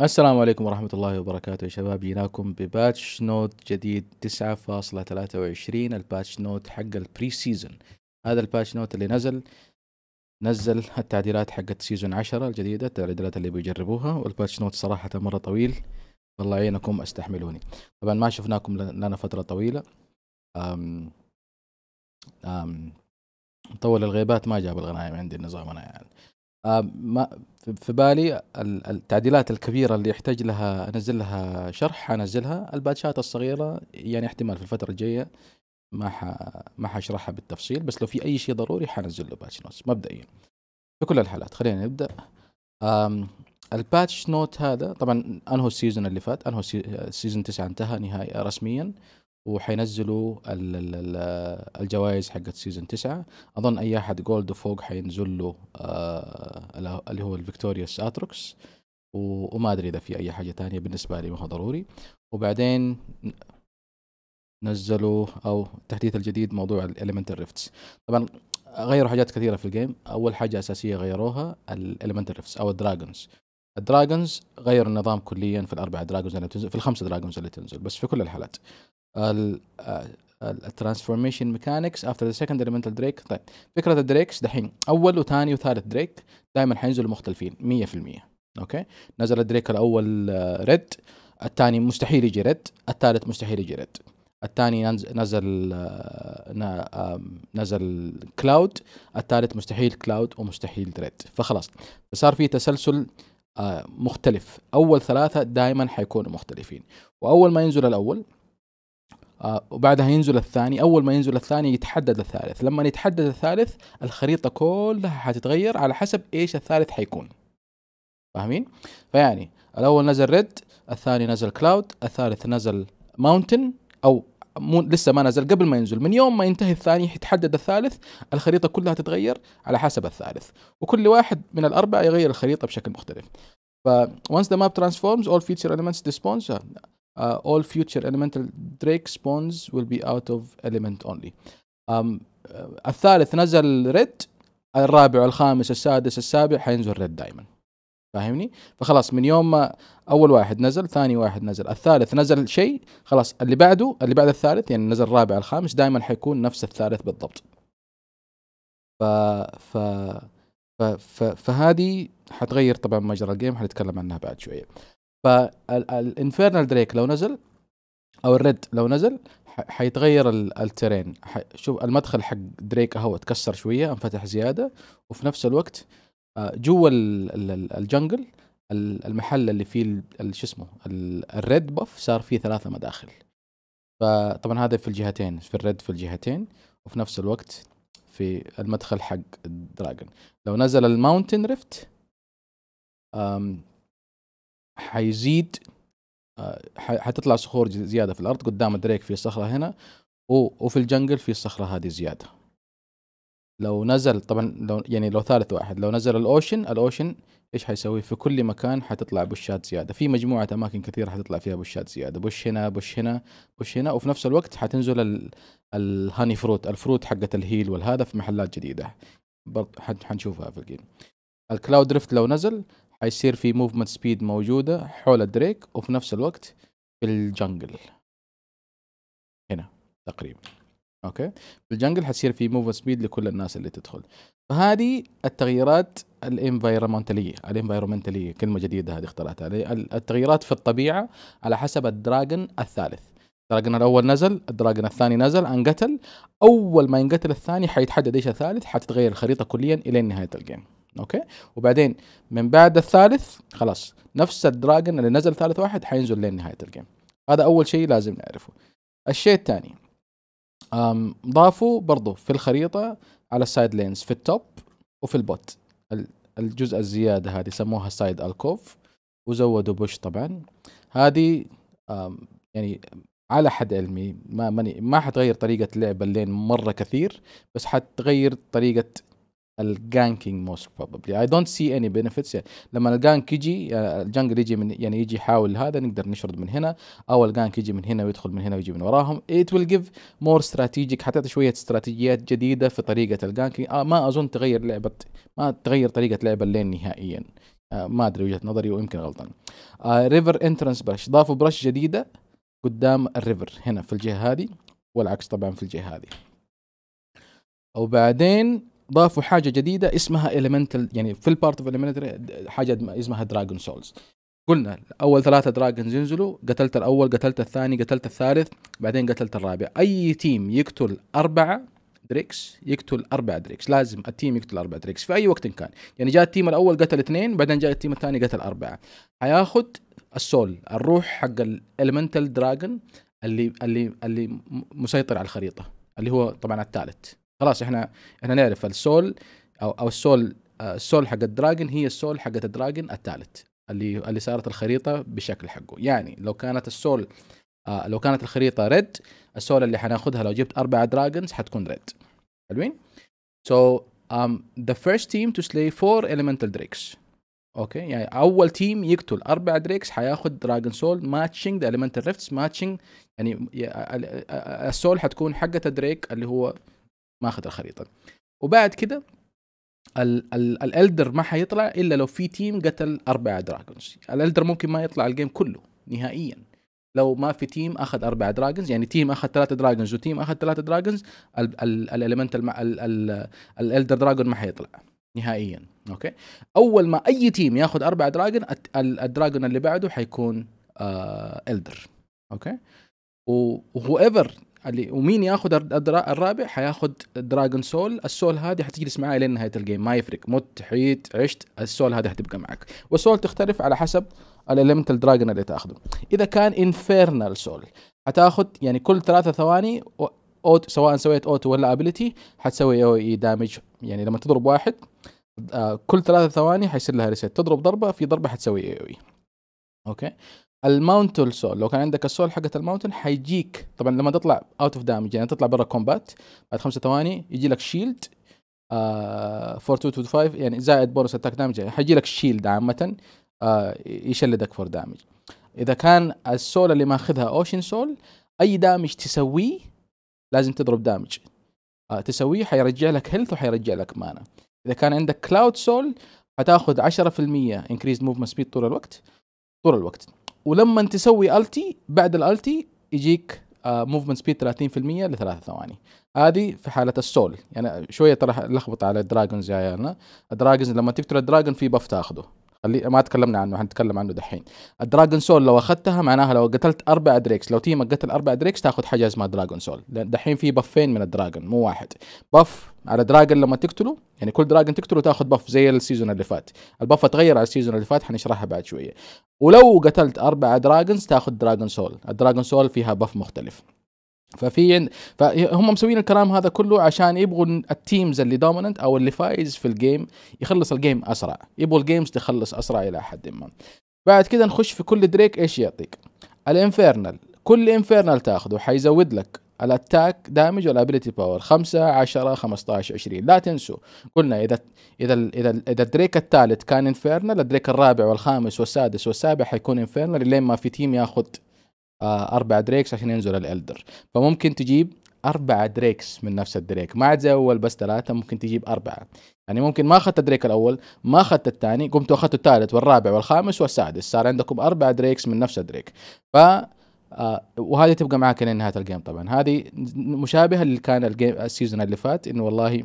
السلام عليكم ورحمة الله وبركاته يا شباب جيناكم بباتش نوت جديد 9.23 الباتش نوت حق البري سيزون هذا الباتش نوت اللي نزل نزل التعديلات حقت سيزون 10 الجديدة التعديلات اللي بيجربوها والباتش نوت صراحة مرة طويل الله يعينكم استحملوني طبعا ما شفناكم لنا فترة طويلة أم أم طول الغيبات ما جاب الغنايم عندي النظام انا يعني آه، ما في بالي التعديلات الكبيره اللي يحتاج لها انزل لها شرح انزلها الباتشات الصغيره يعني احتمال في الفتره الجايه ما ح... ما حشرحها بالتفصيل بس لو في اي شيء ضروري حنزل له باتش نوتس مبدئيا في كل الحالات خلينا نبدا الباتش نوت هذا طبعا انهوا السيزون اللي فات انهوا السيزون آه، 9 انتهى نهائي رسميا وحينزلوا الجوائز حقت سيزون تسعة اظن اي احد جولد فوق حينزل له آه، اللي هو الفيكتوريا اتركس وما ادري اذا في اي حاجه تانية بالنسبه لي ما هو ضروري وبعدين نزلوا او التحديث الجديد موضوع الاليمنتال ريفتس طبعا غيروا حاجات كثيره في الجيم اول حاجه اساسيه غيروها الاليمنتال ريفتس او الدراجونز الدراجونز غيروا النظام كليا في الاربع دراجونز اللي بتنزل في الخمسه دراجونز اللي تنزل بس في كل الحالات الترانسفورميشن ميكانكس افتر ذا سكند اليمنتال دريك طيب فكره الدريكس دحين اول وثاني وثالث دريك دائما حينزلوا مختلفين 100% اوكي نزل الدريك الاول ريد آه، الثاني مستحيل يجي ريد الثالث مستحيل يجي ريد الثاني نزل آه، نزل كلاود الثالث مستحيل كلاود ومستحيل ريد فخلاص فصار في تسلسل آه، مختلف اول ثلاثه دائما حيكونوا مختلفين واول ما ينزل الاول آه، وبعدها ينزل الثاني اول ما ينزل الثاني يتحدد الثالث لما يتحدد الثالث الخريطه كلها حتتغير على حسب ايش الثالث حيكون فاهمين فيعني الاول نزل ريد الثاني نزل كلاود الثالث نزل ماونتن او مو لسه ما نزل قبل ما ينزل من يوم ما ينتهي الثاني يتحدد الثالث الخريطة كلها تتغير على حسب الثالث وكل واحد من الأربعة يغير الخريطة بشكل مختلف ف once the map transforms all feature elements respawns uh, all future elemental drake spawns will be out of element only um, الثالث نزل ريد الرابع الخامس السادس السابع حينزل ريد دائما فاهمني فخلاص من يوم ما اول واحد نزل ثاني واحد نزل الثالث نزل شيء خلاص اللي بعده اللي بعد الثالث يعني نزل الرابع الخامس دائما حيكون نفس الثالث بالضبط ف ف ف, ف... فهذه حتغير طبعا مجرى الجيم حنتكلم عنها بعد شويه فالانفيرنال دريك لو نزل او الريد لو نزل حيتغير الترين شوف المدخل حق دريك اهو اتكسر شويه انفتح زياده وفي نفس الوقت آه، جوا الجنجل المحل اللي فيه شو اسمه الريد بف صار فيه ثلاثه مداخل فطبعا هذا في الجهتين في الريد في الجهتين وفي نفس الوقت في المدخل حق الدراجون لو نزل الماونتن ريفت حيزيد آه، حتطلع صخور زياده في الارض قدام دريك في صخره هنا وفي الجنجل في الصخره هذه زياده لو نزل طبعا لو يعني لو ثالث واحد لو نزل الاوشن الاوشن ايش حيسوي في كل مكان حتطلع بوشات زياده في مجموعه اماكن كثيره حتطلع فيها بوشات زياده بوش هنا بوش هنا بوش هنا وفي نفس الوقت حتنزل الهاني فروت الفروت حقه الهيل والهذا في محلات جديده برضه حنشوفها في الجيم الكلاود دريفت لو نزل حيصير في موفمنت سبيد موجوده حول دريك وفي نفس الوقت في الجنجل هنا تقريبا اوكي في الجنجل حتصير في موف سبيد لكل الناس اللي تدخل فهذه التغييرات الانفايرمنتاليه الانفايرمنتاليه كلمه جديده هذه اخترعتها التغييرات في الطبيعه على حسب الدراجون الثالث الدراجون الاول نزل الدراجون الثاني نزل انقتل اول ما ينقتل الثاني حيتحدد ايش الثالث حتتغير الخريطه كليا الى نهايه الجيم اوكي وبعدين من بعد الثالث خلاص نفس الدراجون اللي نزل ثالث واحد حينزل لين نهايه الجيم هذا اول شيء لازم نعرفه الشيء الثاني ضافوا برضو في الخريطه على السايد لينز في التوب وفي البوت الجزء الزياده هذه سموها سايد الكوف وزودوا بوش طبعا هذه يعني على حد علمي ما ما حتغير طريقه لعب اللين مره كثير بس حتغير طريقه الجانكينج موست بروبلي اي دونت سي اني بنفيتس لما الجانك يجي آه، الجانجل يجي من يعني يجي يحاول هذا نقدر نشرد من هنا او الجانك يجي من هنا ويدخل من هنا ويجي من وراهم ات ويل جيف مور استراتيجيك حطيت شويه استراتيجيات جديده في طريقه الجانكينج آه ما اظن تغير لعبه ما تغير طريقه لعب اللين نهائيا آه ما ادري وجهه نظري ويمكن غلطان ريفر انترنس برش ضافوا برش جديده قدام الريفر هنا في الجهه هذه والعكس طبعا في الجهه هذه وبعدين ضافوا حاجه جديده اسمها اليمنتال يعني في البارت اوف اليمنتال حاجه اسمها دراجون سولز قلنا اول ثلاثه دراجونز ينزلوا قتلت الاول قتلت الثاني قتلت الثالث بعدين قتلت الرابع اي تيم يقتل اربعه دريكس يقتل اربع دريكس لازم التيم يقتل اربع دريكس في اي وقت كان يعني جاء التيم الاول قتل اثنين بعدين جاء التيم الثاني قتل اربعه حياخذ السول الروح حق الالمنتال دراجون اللي اللي اللي مسيطر على الخريطه اللي هو طبعا الثالث خلاص احنا احنا نعرف السول او او السول آه، السول حق الدراجن هي السول حق الدراجن الثالث اللي اللي صارت الخريطه بالشكل حقه يعني لو كانت السول آه، لو كانت الخريطه ريد السول اللي حناخذها لو جبت اربع دراجونز حتكون ريد حلوين سو ام um، the first team to slay four elemental drakes اوكي يعني اول تيم يقتل اربع دريكس حياخذ دراجون سول ماتشنج ذا elemental rifts ماتشنج يعني السول حتكون حقه الدريك اللي هو ماخذ الخريطه وبعد كده الالدر ما حيطلع الا لو في تيم قتل اربع دراجونز الالدر ممكن ما يطلع الجيم كله نهائيا لو ما في تيم اخذ اربع دراجونز يعني تيم اخذ ثلاثه دراجونز وتيم اخذ ثلاثه دراجونز الاليمنت الالدر دراجون ما حيطلع نهائيا اوكي اول ما اي تيم ياخذ اربع دراجون الدراجون اللي بعده حيكون آه، الدر اوكي وهو ايفر اللي ومين ياخذ الرابع حياخذ دراجون سول السول هذه حتجلس معاه لين نهايه الجيم ما يفرق مت حيت عشت السول هذه حتبقى معك والسول تختلف على حسب الاليمنتال دراجون اللي تاخذه اذا كان انفيرنال سول حتاخذ يعني كل ثلاثة ثواني اوت سواء سويت اوتو ولا ابيلتي حتسوي او اي دامج يعني لما تضرب واحد آه كل ثلاثة ثواني حيصير لها ريسيت تضرب ضربه في ضربه حتسوي اي او اي اوكي الماونت سول لو كان عندك السول حقت الماونتن حيجيك طبعا لما تطلع اوت اوف دامج يعني تطلع برا كومبات بعد خمسة ثواني يجي لك شيلد آه 4225 يعني زائد بونس اتاك دامج يعني حيجي لك شيلد عامة آه يشلدك فور دامج اذا كان السول اللي ماخذها اوشن سول اي دامج تسويه لازم تضرب دامج آه تسويه حيرجع لك هيلث وحيرجع لك مانا اذا كان عندك كلاود سول حتاخذ 10% انكريز موفمنت سبيد طول الوقت طول الوقت ولما تسوي التي بعد الالتي يجيك موفمنت سبيد 30% لثلاث ثواني هذه في حاله السول يعني شويه ترى لخبط على الدراجونز يا عيالنا الدراجونز لما تقتل الدراجون في بف تاخذه خلي ما تكلمنا عنه هنتكلم عنه دحين الدراجون سول لو اخذتها معناها لو قتلت اربع دريكس لو تيمك قتل اربع دريكس تاخذ حاجه اسمها دراجون سول لان دحين في بفين من الدراجون مو واحد بف على دراجون لما تقتله يعني كل دراجون تقتله تاخذ بف زي السيزون اللي فات البف اتغير على السيزون اللي فات حنشرحها بعد شويه ولو قتلت اربع دراجونز تاخذ دراجون سول الدراجون سول فيها بف مختلف ففي فهم مسوين الكلام هذا كله عشان يبغوا التيمز اللي دوميننت او اللي فايز في الجيم يخلص الجيم اسرع يبغوا الجيمز تخلص اسرع الى حد ما بعد كده نخش في كل دريك ايش يعطيك الانفيرنال كل انفيرنال تاخذه حيزود لك الاتاك دامج والابيلتي باور 5 10 15 20 لا تنسوا قلنا اذا اذا اذا اذا الدريك الثالث كان انفيرنال الدريك الرابع والخامس والسادس والسابع حيكون انفيرنال لين ما في تيم ياخذ آه، أربع دريكس عشان ينزل الإلدر فممكن تجيب أربعة دريكس من نفس الدريك ما عاد زي أول بس ثلاثة ممكن تجيب أربعة يعني ممكن ما أخذت الدريك الأول ما أخذت الثاني قمت أخذت الثالث والرابع والخامس والسادس صار عندكم أربعة دريكس من نفس الدريك ف آه وهذه تبقى معاك لين نهايه الجيم طبعا هذه مشابهه اللي كان الجيم السيزون اللي فات انه والله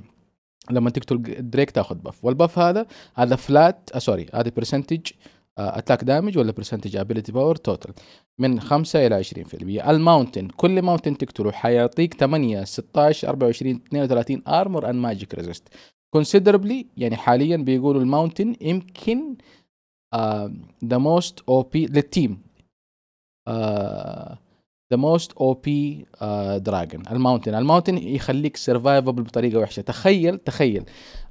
لما تقتل دريك تاخذ بف والبف هذا هذا فلات آه سوري هذا برسنتج اتاك آه، دامج ولا برسنتج ابيلتي باور توتال من 5 الى 20% الماونتن كل ماونتن تقتله حيعطيك 8 16 24 32 ارمور اند ماجيك ريزيست كونسيدربلي يعني حاليا بيقولوا الماونتن يمكن ذا موست او بي للتيم ذا موست او بي دراجون الماونتن الماونتن يخليك سرفايفبل بطريقه وحشه تخيل تخيل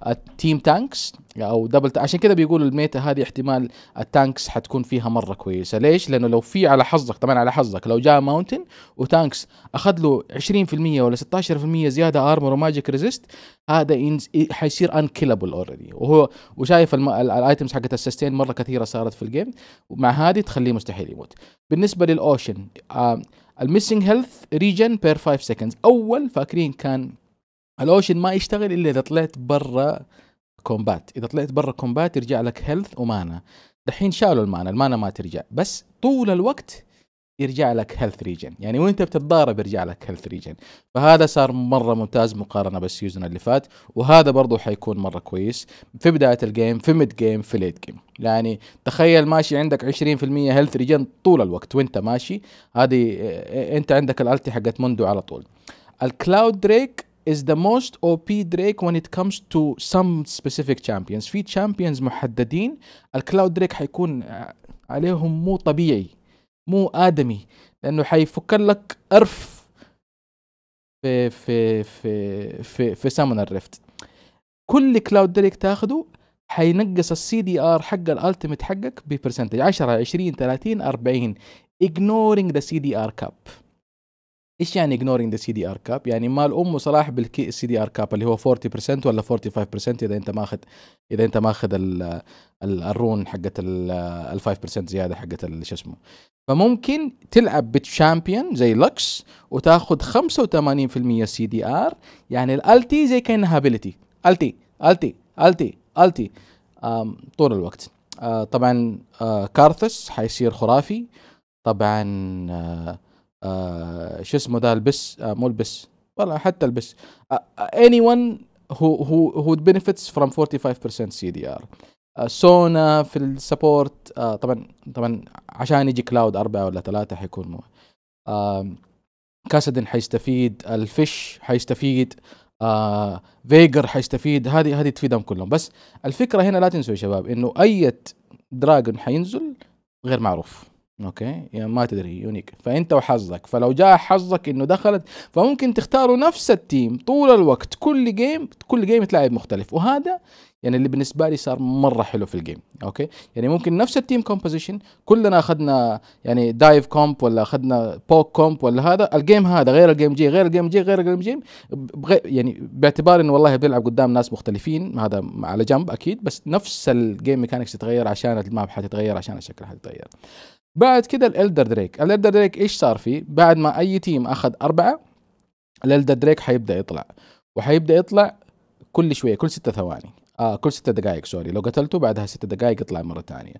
التيم تانكس او دبل عشان كده بيقولوا الميتا هذه احتمال التانكس حتكون فيها مره كويسه ليش لانه لو في على حظك طبعا على حظك لو جاء ماونتن وتانكس اخذ له 20% ولا 16% زياده ارمر وماجيك ريزيست هذا إنز... حيصير انكلبل اوريدي وهو وشايف الايتمز حقت السستين مره كثيره صارت في الجيم ومع هذه تخليه مستحيل يموت بالنسبه للاوشن آه... الميسنج هيلث ريجن بير 5 سكندز اول فاكرين كان الاوشن ما يشتغل الا اذا طلعت برا كومبات اذا طلعت برا كومبات يرجع لك هيلث ومانا الحين شالوا المانا المانا ما ترجع بس طول الوقت يرجع لك هيلث ريجن يعني وانت بتتضارب يرجع لك هيلث ريجن فهذا صار مره ممتاز مقارنه بالسيزون اللي فات وهذا برضو حيكون مره كويس في بدايه الجيم في ميد جيم في ليت جيم يعني تخيل ماشي عندك 20% هيلث ريجن طول الوقت وانت ماشي هذه انت عندك الالتي حقت موندو على طول الكلاود دريك is the most OP Drake when it comes to some specific champions في champions محددين الكلاود دريك حيكون آه، عليهم مو طبيعي مو آدمي لأنه حيفك لك أرف في في في في في سامونر ريفت كل كلاود دريك تاخده حينقص السي دي ار حق الالتيميت حقك ببرسنتج 10 20 30 40 ignoring the CDR cap ايش يعني اجنورينج ذا سي دي ار كاب؟ يعني مال امه صلاح بالكي السي دي ار كاب اللي هو 40% ولا 45% اذا انت ماخذ اذا انت ماخذ الرون حقت ال 5% زياده حقت شو اسمه فممكن تلعب بتشامبيون زي لكس وتاخذ 85% سي دي ار يعني الالتي زي كانها ابيلتي التي التي التي التي طول الوقت آه، طبعا آه، كارثس حيصير خرافي طبعا آه، آه شو اسمه ذا البس آه مو البس والله حتى البس آه اني ون هو هو هو بنفيتس فروم 45% سي دي ار سونا في السبورت آه طبعا طبعا عشان يجي كلاود اربعه ولا ثلاثه حيكون مو آه كاسدن حيستفيد الفيش حيستفيد آه فيجر حيستفيد هذه هذه تفيدهم كلهم بس الفكره هنا لا تنسوا يا شباب انه اي دراجون حينزل غير معروف اوكي يعني ما تدري يونيك فانت وحظك فلو جاء حظك انه دخلت فممكن تختاروا نفس التيم طول الوقت كل جيم كل جيم تلعب مختلف وهذا يعني اللي بالنسبه لي صار مره حلو في الجيم اوكي يعني ممكن نفس التيم كومبوزيشن كلنا اخذنا يعني دايف كومب ولا اخذنا بوك كومب ولا هذا الجيم هذا غير الجيم جي غير الجيم جي غير الجيم جي يعني باعتبار انه والله بيلعب قدام ناس مختلفين هذا على جنب اكيد بس نفس الجيم ميكانكس تتغير عشان الماب حتتغير عشان الشكل حتتغير بعد كده الالدر دريك الالدر دريك ايش صار فيه بعد ما اي تيم اخذ اربعه الالدر دريك حيبدا يطلع وحيبدا يطلع كل شويه كل ستة ثواني آه كل ستة دقائق سوري لو قتلته بعدها ستة دقائق يطلع مره ثانيه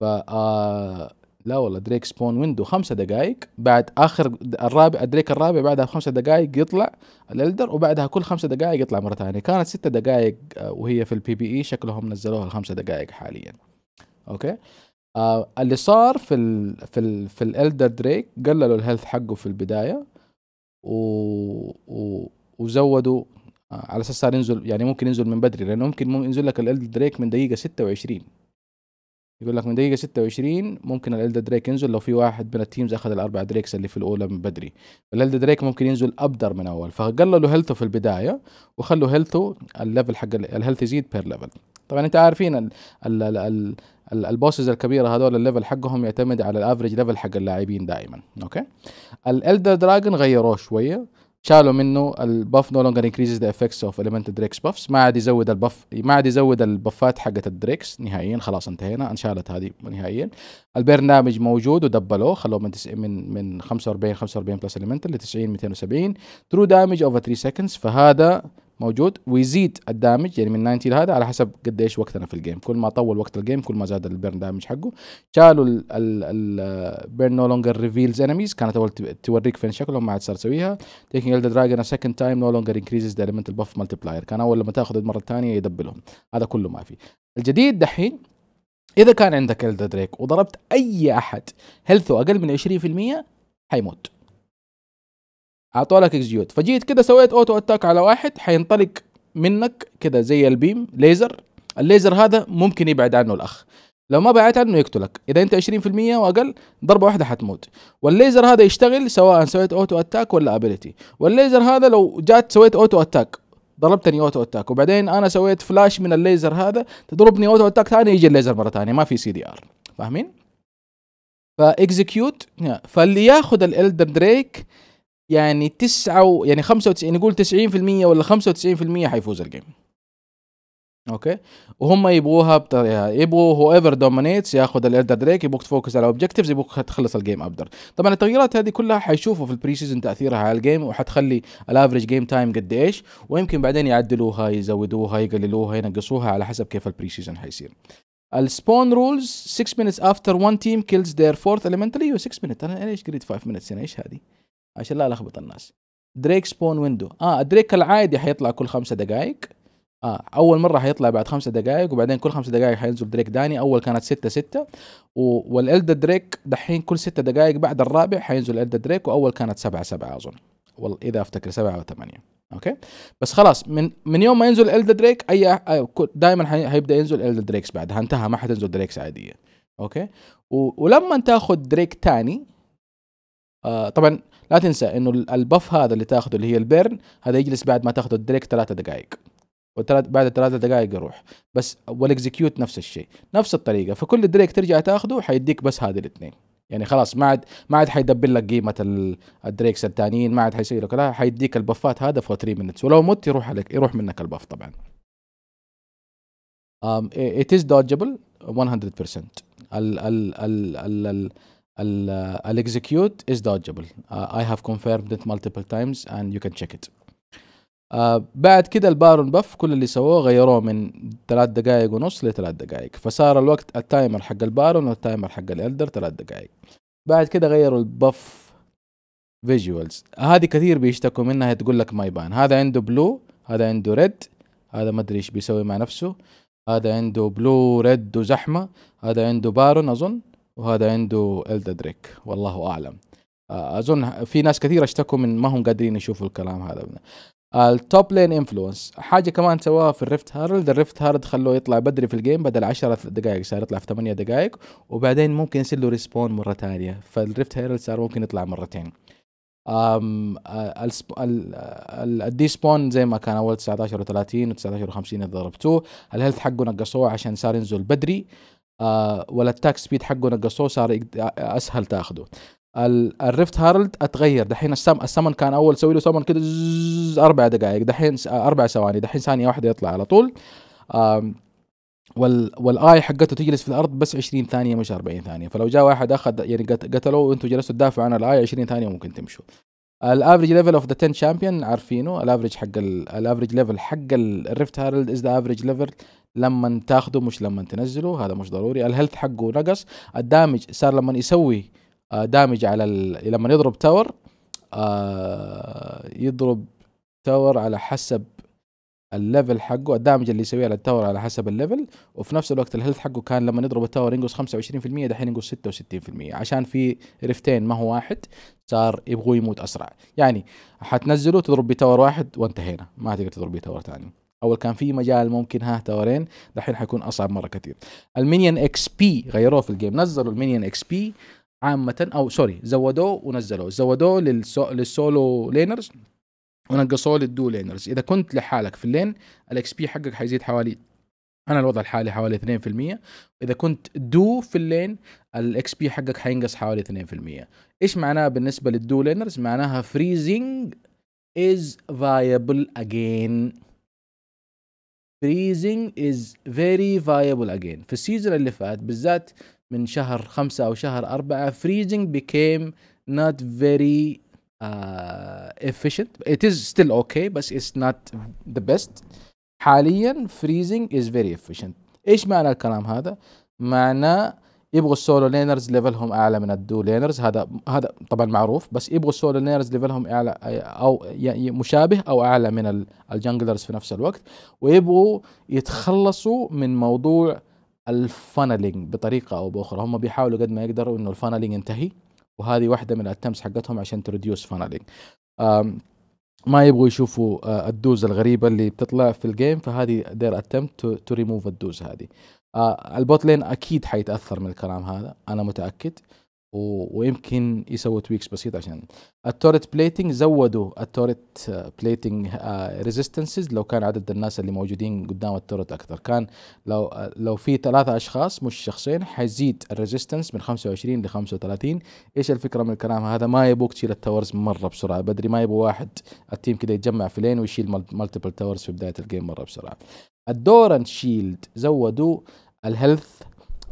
ف آه لا والله دريك سبون ويندو خمسة دقائق بعد اخر الرابع دريك الرابع بعدها خمسة دقائق يطلع الالدر وبعدها كل خمسة دقائق يطلع مره ثانيه كانت ستة دقائق آه، وهي في البي بي اي e، شكلهم نزلوها الخمسة دقائق حاليا اوكي آه اللي صار في ال في ال في الالدر دريك قللوا الهيلث حقه في البدايه و, و وزودوا آه على اساس صار ينزل يعني ممكن ينزل من بدري لانه ممكن ينزل لك الالدر دريك من دقيقه 26 يقول لك من دقيقة 26 ممكن الالدر دريك ينزل لو في واحد من التيمز اخذ الاربع دريكس اللي في الاولى من بدري الالدر دريك ممكن ينزل ابدر من اول فقللوا هيلثه في البداية وخلوا هيلثه الليفل حق الهيلث يزيد بير ليفل طبعا انت عارفين ال ال ال البوسز الكبيره هذول الليفل حقهم يعتمد على الافرج ليفل حق اللاعبين دائما اوكي الالدر دراجون غيروه شويه شالوا منه الباف نو لونجر انكريزز ذا افكتس اوف اليمنت دريكس بفس ما عاد يزود البف ما عاد يزود البفات حقت الدريكس نهائيا خلاص انتهينا انشالت هذه نهائيا البرنامج موجود ودبلوه خلوه من 90 من من 45 45 بلس اليمنت ل 90 270 ترو دامج اوفر 3 سكندز فهذا موجود ويزيد الدامج يعني من 90 هذا على حسب قد ايش وقتنا في الجيم كل ما طول وقت الجيم كل ما زاد البيرن دامج حقه شالوا البيرن نو لونجر ريفيلز انميز كانت اول توريك فين شكلهم ما عاد صار تسويها تيكينج ذا دراجون سكند تايم نو لونجر انكريزز ذا المنتال البف مالتي كان اول لما تاخذ المره الثانيه يدبلهم هذا كله ما في الجديد دحين اذا كان عندك ال دريك وضربت اي احد هيلثه اقل من 20% حيموت اعطوا لك اكسجيوت فجيت كده سويت اوتو اتاك على واحد حينطلق منك كده زي البيم ليزر الليزر هذا ممكن يبعد عنه الاخ لو ما بعدت عنه يقتلك اذا انت 20% واقل ضربه واحده حتموت والليزر هذا يشتغل سواء سويت اوتو اتاك ولا ابيلتي والليزر هذا لو جات سويت اوتو اتاك ضربتني اوتو اتاك وبعدين انا سويت فلاش من الليزر هذا تضربني اوتو اتاك ثاني يجي الليزر مره ثانيه ما في سي دي ار فاهمين فاكزكيوت فاللي ياخذ الالدر دريك يعني تسعة و... يعني 95 يعني نقول 90% ولا 95% حيفوز الجيم اوكي وهم يبغوها بطريقه يبغوا هو ايفر دومينيتس ياخذ الالدر دريك يبغوك تفوكس على اوبجكتيفز يبغوك تخلص الجيم ابدر طبعا التغييرات هذه كلها حيشوفوا في البري سيزون تاثيرها على الجيم وحتخلي الافرج جيم تايم قد ايش ويمكن بعدين يعدلوها يزودوها يقللوها ينقصوها على حسب كيف البري سيزون حيصير السبون رولز 6 minutes after one team kills their fourth elementary و 6 minutes انا ليش قريت 5 minutes هنا ايش هذه عشان لا الخبط الناس دريك سبون ويندو اه دريك العادي حيطلع كل خمسة دقائق اه اول مره حيطلع بعد خمسة دقائق وبعدين كل خمسة دقائق حينزل دريك داني اول كانت ستة ستة و... والالدا دريك دحين كل ستة دقائق بعد الرابع حينزل إلدا دريك واول كانت سبعة سبعة اظن والله اذا افتكر سبعة او ثمانية اوكي بس خلاص من من يوم ما ينزل الدا دريك اي دائما حيبدا ينزل الدا دريكس بعدها انتهى ما حتنزل دريكس عاديه اوكي و... ولما تاخذ دريك ثاني آه طبعا لا تنسى انه البف هذا اللي تاخذه اللي هي البيرن هذا يجلس بعد ما تاخذه الدريك ثلاثة دقائق وثلاث بعد ثلاثة دقائق يروح بس والاكزكيوت نفس الشيء نفس الطريقه فكل دريك ترجع تاخذه حيديك بس هذه الاثنين يعني خلاص ما عاد ما عاد حيدبل لك قيمه الدريكس الثانيين ما عاد حيسوي لك لا حيديك البفات هذا فور 3 مينتس ولو مت يروح عليك يروح منك البف طبعا ام ات از دوجبل 100% ال ال ال ال الاكزكيوت از دوجبل اي هاف كونفيرمد ات مالتيبل تايمز اند يو كان تشيك ات بعد كده البارون بف كل اللي سووه غيروه من ثلاث دقائق ونص لثلاث دقائق فصار الوقت التايمر حق البارون والتايمر حق الالدر ثلاث دقائق بعد كده غيروا البف فيجوالز هذه كثير بيشتكوا منها تقول لك ما يبان هذا عنده بلو هذا عنده ريد هذا ما ادري ايش بيسوي مع نفسه هذا عنده بلو ريد وزحمه هذا عنده بارون اظن وهذا عنده إلدا دريك والله أعلم آه، أظن في ناس كثير اشتكوا من ما هم قادرين يشوفوا الكلام هذا التوب لين انفلونس حاجه كمان سواها في الريفت هارد الريفت هارد خلوه يطلع بدري في الجيم بدل 10 دقائق صار يطلع في 8 دقائق وبعدين ممكن يصير له ريسبون مره ثانيه فالريفت هارد صار ممكن يطلع مرتين أم آه، الدي سبون زي ما كان اول 19 و30 و19 و50 اذا ضربتوه الهيلث حقه نقصوه عشان صار ينزل بدري آه، ولا التاك سبيد حقه نقصوه صار اسهل تاخده الريفت هارلد اتغير دحين السمن كان اول تسوي له سمن كده اربع دقائق دحين اربع ثواني دحين ثانيه واحده يطلع على طول وال والاي حقته تجلس في الارض بس 20 ثانيه مش 40 ثانيه فلو جاء واحد اخذ يعني قتلوه وانتم جلستوا تدافعوا عن الاي 20 ثانيه ممكن تمشوا الافريج ليفل اوف ذا 10 شامبيون عارفينه الافريج حق الافريج ليفل حق الريفت هارلد از ذا افريج ليفل لما تاخده مش لما تنزله هذا مش ضروري الهيلث حقه نقص الدامج صار لما يسوي آه، دامج على ال... لما يضرب تاور آه، يضرب تاور على حسب الليفل حقه الدامج اللي يسويه على التاور على حسب الليفل وفي نفس الوقت الهيلث حقه كان لما يضرب التاور ينقص 25% دحين ينقص 66% عشان في ريفتين ما هو واحد صار يبغوا يموت اسرع يعني حتنزله تضرب بتاور واحد وانتهينا ما تقدر تضرب بتاور ثاني اول كان في مجال ممكن ها تورين دحين حيكون اصعب مره كثير المينيون اكس بي غيروه في الجيم نزلوا المينيون اكس بي عامه او سوري زودوه ونزلوه زودوه للسو... للسولو لينرز ونقصوه للدو لينرز اذا كنت لحالك في اللين الاكس بي حقك حيزيد حوالي انا الوضع الحالي حوالي 2% اذا كنت دو في اللين الاكس بي حقك حينقص حوالي 2% ايش معناها بالنسبه للدو لينرز معناها فريزنج از فايبل اجين freezing is very viable again في السيزون اللي فات بالذات من شهر خمسة أو شهر أربعة freezing became not very efficient it is still okay but it's not the best حاليا freezing is very efficient ايش معنى الكلام هذا معناه يبغوا السولو لينرز ليفلهم اعلى من الدو لينرز هذا هذا طبعا معروف بس يبغوا السولو لينرز ليفلهم اعلى او مشابه او اعلى من الجنجلرز في نفس الوقت ويبغوا يتخلصوا من موضوع الفانلينج بطريقه او باخرى هم بيحاولوا قد ما يقدروا انه الفانلينج ينتهي وهذه واحده من التمس حقتهم عشان تريديوس فانلينج ما يبغوا يشوفوا آه، الدوز الغريبه اللي بتطلع في الجيم فهذه دير اتمت تو ريموف الدوز هذه آه، البوت لين اكيد حيتاثر من الكلام هذا انا متاكد و... ويمكن يسووا تويكس بسيط عشان التورت بليتنج زودوا التورت بليتنج آه، ريزيستنسز آه، لو كان عدد الناس اللي موجودين قدام التورت اكثر كان لو لو في ثلاثه اشخاص مش شخصين حيزيد الريزيستنس من 25 ل 35 ايش الفكره من الكلام هذا ما يبوك تشيل التاورز مره بسرعه بدري ما يبغى واحد التيم كده يتجمع في لين ويشيل مالتيبل تاورز في بدايه الجيم مره بسرعه الدورن شيلد زودوا الهيلث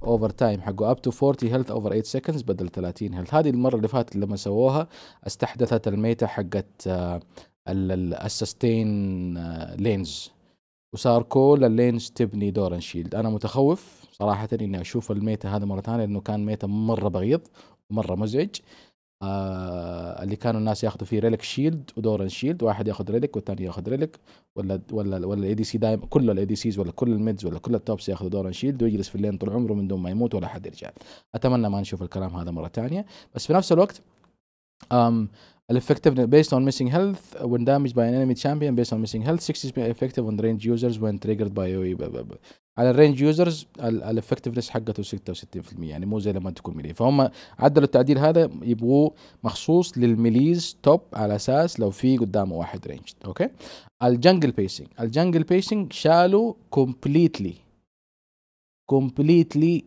اوفر تايم حقه اب تو 40 هيلث اوفر 8 سكندز بدل 30 هيلث هذه المره اللي فاتت لما سووها استحدثت الميتا حقت آه، السستين لينز آه، وصار كل اللينز تبني دورن شيلد انا متخوف صراحه اني اشوف الميتا هذا مره ثانيه لانه كان ميتا مره بغيض ومره مزعج آه اللي كانوا الناس ياخذوا فيه ريلك شيلد ودورن شيلد واحد ياخذ ريلك والثاني ياخذ ريلك ولا ولا ولا الاي دي سي دائما كل الاي دي سيز ولا كل الميدز ولا كل التوبس ياخذوا دورن شيلد ويجلس في اللين طول عمره من دون ما يموت ولا حد يرجع اتمنى ما نشوف الكلام هذا مره ثانيه بس في نفس الوقت أم الافكتيف بيست اون ميسنج هيلث when دامج باي ان انمي تشامبيون بيست اون ميسنج هيلث 60 افكتيف اون رينج يوزرز users تريجرد باي او على الرينج يوزرز الافكتفنس حقته 66% يعني مو زي لما تكون ميلي فهم عدلوا التعديل هذا يبغوه مخصوص للميليز توب على اساس لو في قدامه واحد رينج اوكي الجنجل بيسنج الجنجل بيسنج شالوا كومبليتلي كومبليتلي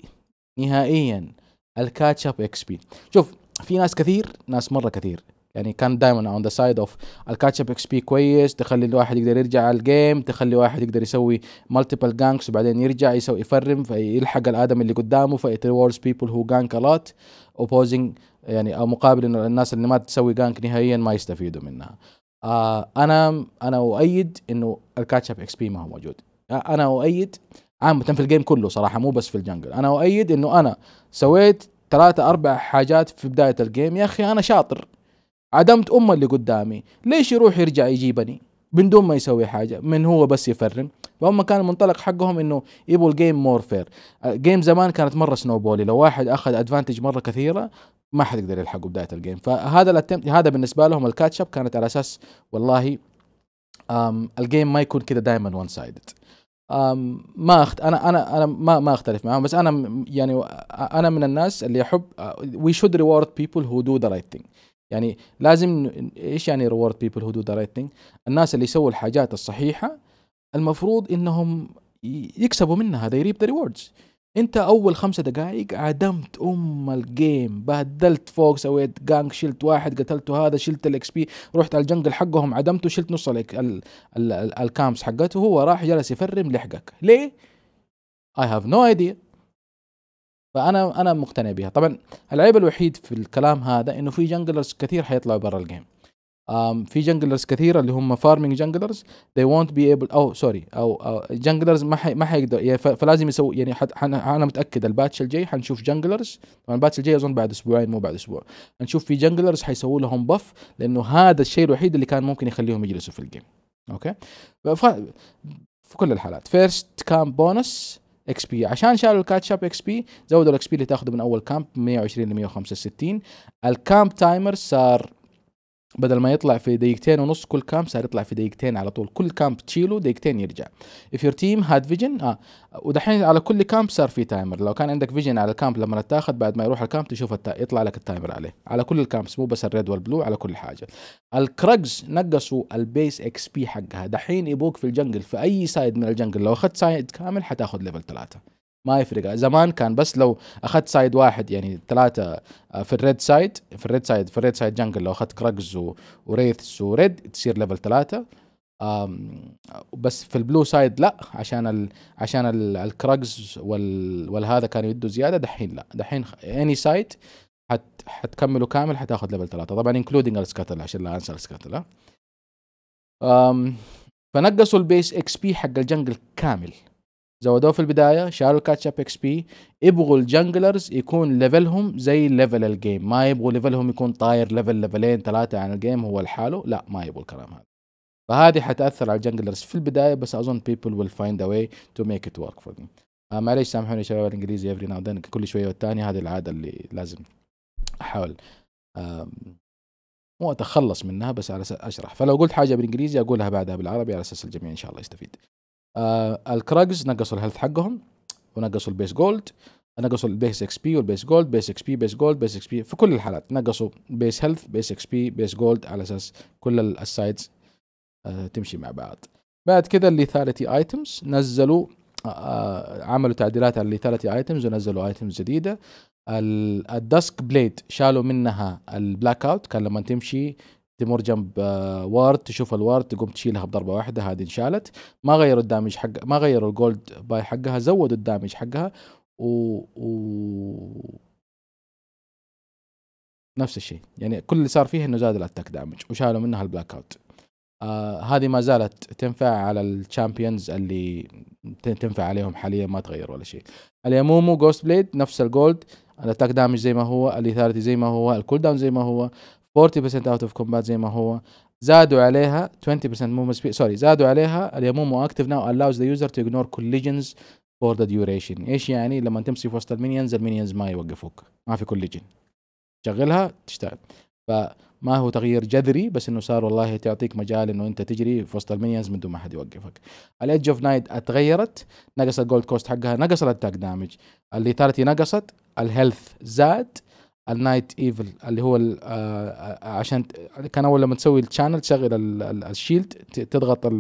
نهائيا الكاتش اب اكس بي شوف في ناس كثير ناس مره كثير يعني كان دايما اون ذا سايد اوف الكاتشب اكس بي كويس تخلي الواحد يقدر يرجع على الجيم تخلي واحد يقدر يسوي مالتيبل جانكس وبعدين يرجع يسوي يفرم فيلحق الادم اللي قدامه فايت ريوردز بيبل هو جانك الوت اوبوزنج يعني او مقابل انه الناس اللي ما تسوي جانك نهائيا ما يستفيدوا منها آه انا انا اؤيد انه الكاتشب اكس بي ما هو موجود انا اؤيد عامة في الجيم كله صراحة مو بس في الجنجل انا اؤيد انه انا سويت ثلاثة اربع حاجات في بداية الجيم يا اخي انا شاطر عدمت أمه اللي قدامي ليش يروح يرجع يجيبني من دون ما يسوي حاجة من هو بس يفرم فهم كان المنطلق حقهم انه يبغوا الجيم مور فير جيم زمان كانت مرة سنوبولي لو واحد اخذ ادفانتج مرة كثيرة ما حد يقدر يلحقه بداية الجيم فهذا الاتمت هذا بالنسبة لهم الكاتشب كانت على اساس والله الجيم ما يكون كذا دائما وان سايدد ما أخت... انا انا انا ما ما اختلف معاهم بس انا يعني انا من الناس اللي يحب وي شود ريورد بيبل هو دو ذا رايت ثينج يعني لازم ايش يعني ريورد بيبل هو دو ذا رايت ثينج الناس اللي يسووا الحاجات الصحيحه المفروض انهم يكسبوا منها they ريب ذا ريوردز انت اول خمسة دقائق عدمت ام الجيم بهدلت فوق سويت جانج شلت واحد قتلته هذا شلت الاكس بي رحت على الجنجل حقهم عدمته شلت نص الكامس حقته هو راح جلس يفرم لحقك ليه؟ I have no idea فانا انا مقتنع بها طبعا العيب الوحيد في الكلام هذا انه في جنجلرز كثير حيطلعوا برا الجيم um, في جنجلرز كثيره اللي هم فارمنج جنجلرز they won't be able او سوري او جنجلرز ما حي ما حيقدر يعني فلازم يسوي يعني حت انا متاكد الباتش الجاي حنشوف جنجلرز طبعا الباتش الجاي اظن بعد اسبوعين مو بعد اسبوع حنشوف في جنجلرز حيسووا لهم بف لانه هذا الشيء الوحيد اللي كان ممكن يخليهم يجلسوا في الجيم اوكي okay? في كل الحالات فيرست كام بونس اكس بي عشان شالوا اب اكس بي زودوا الاكس بي اللي تاخذه من اول كامب من 120 ل 165 الكامب تايمر صار بدل ما يطلع في دقيقتين ونص كل كامب صار يطلع في دقيقتين على طول كل كامب تشيله دقيقتين يرجع if your team had vision اه ودحين على كل كامب صار في تايمر لو كان عندك فيجن على الكامب لما تاخذ بعد ما يروح الكامب تشوف التا... يطلع لك التايمر عليه على كل الكامبس مو بس الريد والبلو على كل حاجه الكرجز نقصوا البيس اكس بي حقها دحين يبوك في الجنجل في اي سايد من الجنجل لو اخذت سايد كامل حتاخذ ليفل ثلاثه ما يفرق زمان كان بس لو اخذت سايد واحد يعني ثلاثه آه، في الريد سايد في الريد سايد في الريد سايد جنجل لو اخذت كراجز وريثس وريد تصير ليفل ثلاثه بس في البلو سايد لا عشان الـ عشان الكراجز والهذا كانوا يدوا زياده دحين لا دحين اني سايد حت حتكمله كامل حتاخذ ليفل ثلاثه طبعا انكلودنج السكاتل عشان لا انسى السكاتل فنقصوا البيس اكس بي حق الجنجل كامل زودوه في البدايه شالوا الكاتشب اكس بي يبغوا الجنجلرز يكون ليفلهم زي ليفل الجيم ما يبغوا ليفلهم يكون طاير ليفل ليفلين ثلاثه عن الجيم هو لحاله لا ما يبغوا الكلام هذا فهذه حتاثر على الجنجلرز في البدايه بس اظن بيبل ويل فايند ا واي تو ميك ات ورك فور them آه، معليش سامحوني شباب الانجليزي افري ناو كل شويه والثاني هذه العاده اللي لازم احاول مو اتخلص منها بس على اساس اشرح فلو قلت حاجه بالانجليزي اقولها بعدها بالعربي على اساس الجميع ان شاء الله يستفيد آه الكراجز نقصوا الهيلث حقهم ونقصوا البيس جولد نقصوا البيس اكس بي والبيس جولد بيس اكس بي بيس جولد بيس اكس بي في كل الحالات نقصوا بيس هيلث بيس اكس بي بيس جولد على اساس كل السايدز آه تمشي مع بعض بعد كذا الليثاليتي ايتمز نزلوا آه،, آه عملوا تعديلات على الليثاليتي ايتمز ونزلوا ايتمز جديده الدسك بليد شالوا منها البلاك اوت كان لما تمشي تمر جنب آه، وارد تشوف الوارد تقوم تشيلها بضربه واحده هذه انشالت ما غيروا الدامج حق ما غيروا الجولد باي حقها زودوا الدامج حقها و, و... نفس الشيء يعني كل اللي صار فيها انه زاد الاتاك دامج وشالوا منها البلاك اوت آه هذه ما زالت تنفع على الشامبيونز اللي تنفع عليهم حاليا ما تغير ولا شيء اليمومو جوست بليد نفس الجولد الاتاك دامج زي ما هو الاثارتي زي ما هو الكول داون زي ما هو 40% اوت اوف كومبات زي ما هو زادوا عليها 20% مو سوري زادوا عليها اليمومو اكتف ناو الاوز ذا يوزر تو اجنور كوليجنز فور ذا ديوريشن ايش يعني لما تمشي في وسط المينيونز المينيونز ما يوقفوك ما في كوليجن تشغلها تشتغل فما هو تغيير جذري بس انه صار والله تعطيك مجال انه انت تجري في وسط المينيونز من دون ما حد يوقفك الايدج اوف نايت اتغيرت نقص الجولد كوست حقها نقص الاتاك دامج الليتاليتي نقصت الهيلث زاد النايت ايفل اللي هو آه، آه، آه، عشان كان اول لما تسوي الشانل تشغل الشيلد تضغط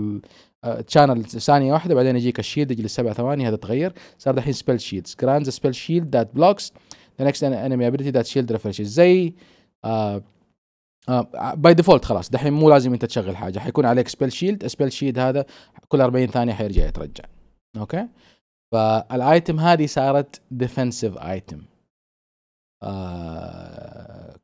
الشانل ثانيه واحده بعدين يجيك الشيلد يجلس سبع ثواني هذا تغير صار دحين سبيل شيلدز جراندز سبيل شيلد ذات بلوكس ذا نكست انمي ابيلتي ذات شيلد ريفرشز زي باي ديفولت خلاص دحين مو لازم انت تشغل حاجه حيكون عليك سبيل شيلد سبيل شيلد هذا كل 40 ثانيه حيرجع يترجع اوكي فالايتم هذه صارت ديفنسيف ايتم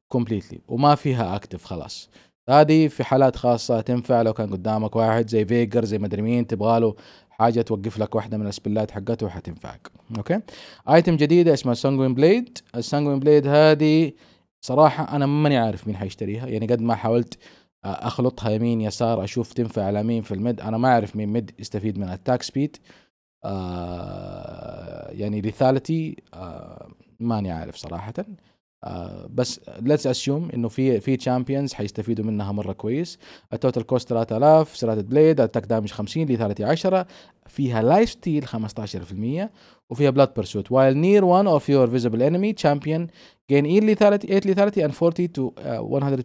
كومبليتلي آه، وما فيها اكتف خلاص هذه في حالات خاصة تنفع لو كان قدامك واحد زي فيجر زي مدري مين تبغى له حاجة توقف لك واحدة من السبلات حقته حتنفعك اوكي ايتم جديدة اسمها سانجوين بليد السانجوين بليد هذه صراحة انا ماني عارف مين حيشتريها يعني قد ما حاولت آه، اخلطها يمين يسار اشوف تنفع على مين في المد انا ما اعرف مين مد يستفيد من التاك سبيد آه يعني ريثاليتي آه ماني عارف صراحه آه بس ليتس اسيوم انه في في تشامبيونز حيستفيدوا منها مره كويس التوتال كوست 3000 سرعه بليد اتاك دامج 50 لثالثي 10 فيها لايف ستيل 15% وفيها بلاد بيرسوت وايل نير وان اوف يور فيزبل انمي تشامبيون جين ايل لثالثي 8 لثالثي اند 40 تو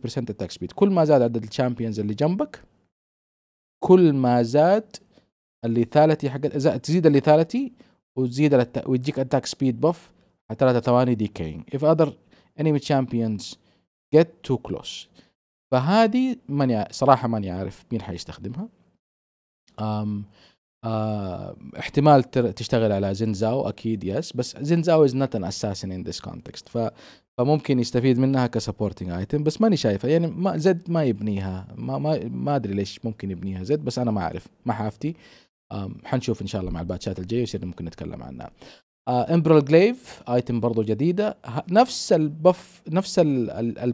100% اتاك سبيد كل ما زاد عدد الشامبيونز اللي جنبك كل ما زاد اللي ثالثي حق تزيد اللي ثالثي وتزيد وتجيك اتاك سبيد بف ثلاثة ثواني decaying if other enemy champions get too close فهذه من صراحة ماني عارف مين حيستخدمها أم... أه... احتمال تشتغل على زينزاو اكيد يس بس زينزاو از نوت ان اساسن ان ذيس كونتكست ف فممكن يستفيد منها كسبورتنج ايتم بس ماني شايفه يعني ما زد ما يبنيها ما ما ما ادري ليش ممكن يبنيها زد بس انا ما اعرف ما حافتي حنشوف ان شاء الله مع الباتشات الجايه يصير ممكن نتكلم عنها امبرال جليف ايتم برضو جديده نفس البف نفس ال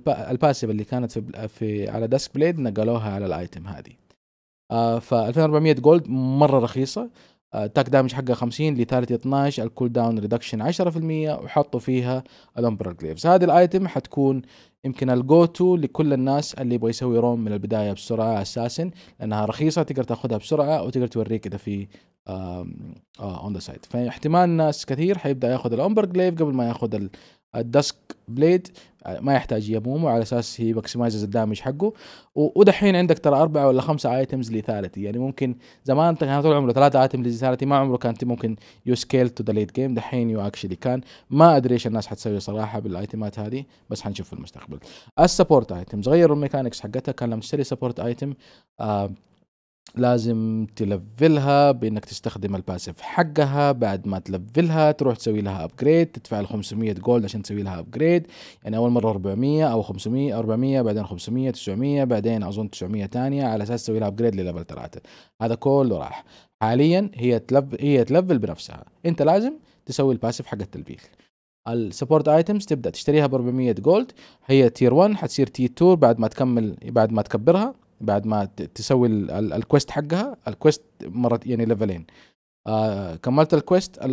الباسيف اللي كانت في في على ديسك بليد نقلوها على الايتم هذه آه ف 2400 جولد مره رخيصه تاك آه، دامج حقها 50 لثالث 12 الكول داون ريدكشن 10% وحطوا فيها الامبرال جليفز هذه الايتم حتكون يمكن الجو تو لكل الناس اللي يبغى يسوي روم من البدايه بسرعه اساسا لانها رخيصه تقدر تاخذها بسرعه وتقدر توريك اذا في اون ذا سايد فاحتمال ناس كثير حيبدا ياخذ الامبر جليف قبل ما ياخذ الدسك بليد آه، ما يحتاج يمومه على اساس هي ماكسمايزز الدامج حقه ودحين عندك ترى اربعه ولا خمسه ايتمز لثالثي يعني ممكن زمان كان يعني طول عمره ثلاثه ايتمز لثالثي ما عمره كانت ممكن يو سكيل تو ذا ليت جيم دحين يو اكشلي كان ما ادري ايش الناس حتسوي صراحه بالايتمات هذه بس حنشوف في المستقبل السبورت ايتمز غيروا الميكانكس حقتها كان لما تشتري سبورت ايتم آه لازم تلفلها بانك تستخدم الباسيف حقها بعد ما تلفلها تروح تسوي لها ابجريد تدفع ال 500 جولد عشان تسوي لها ابجريد يعني اول مره 400 او 500 400 بعدين 500 900 بعدين اظن 900 ثانيه على اساس تسوي لها ابجريد لليفل 3 هذا كله راح حاليا هي تلف هي تلفل بنفسها انت لازم تسوي الباسيف حق التلفيل السبورت ايتمز تبدا تشتريها ب 400 جولد هي تير 1 حتصير تير 2 بعد ما تكمل بعد ما تكبرها بعد ما تسوي الكويست حقها الكويست مرت يعني ليفلين آه كملت الكويست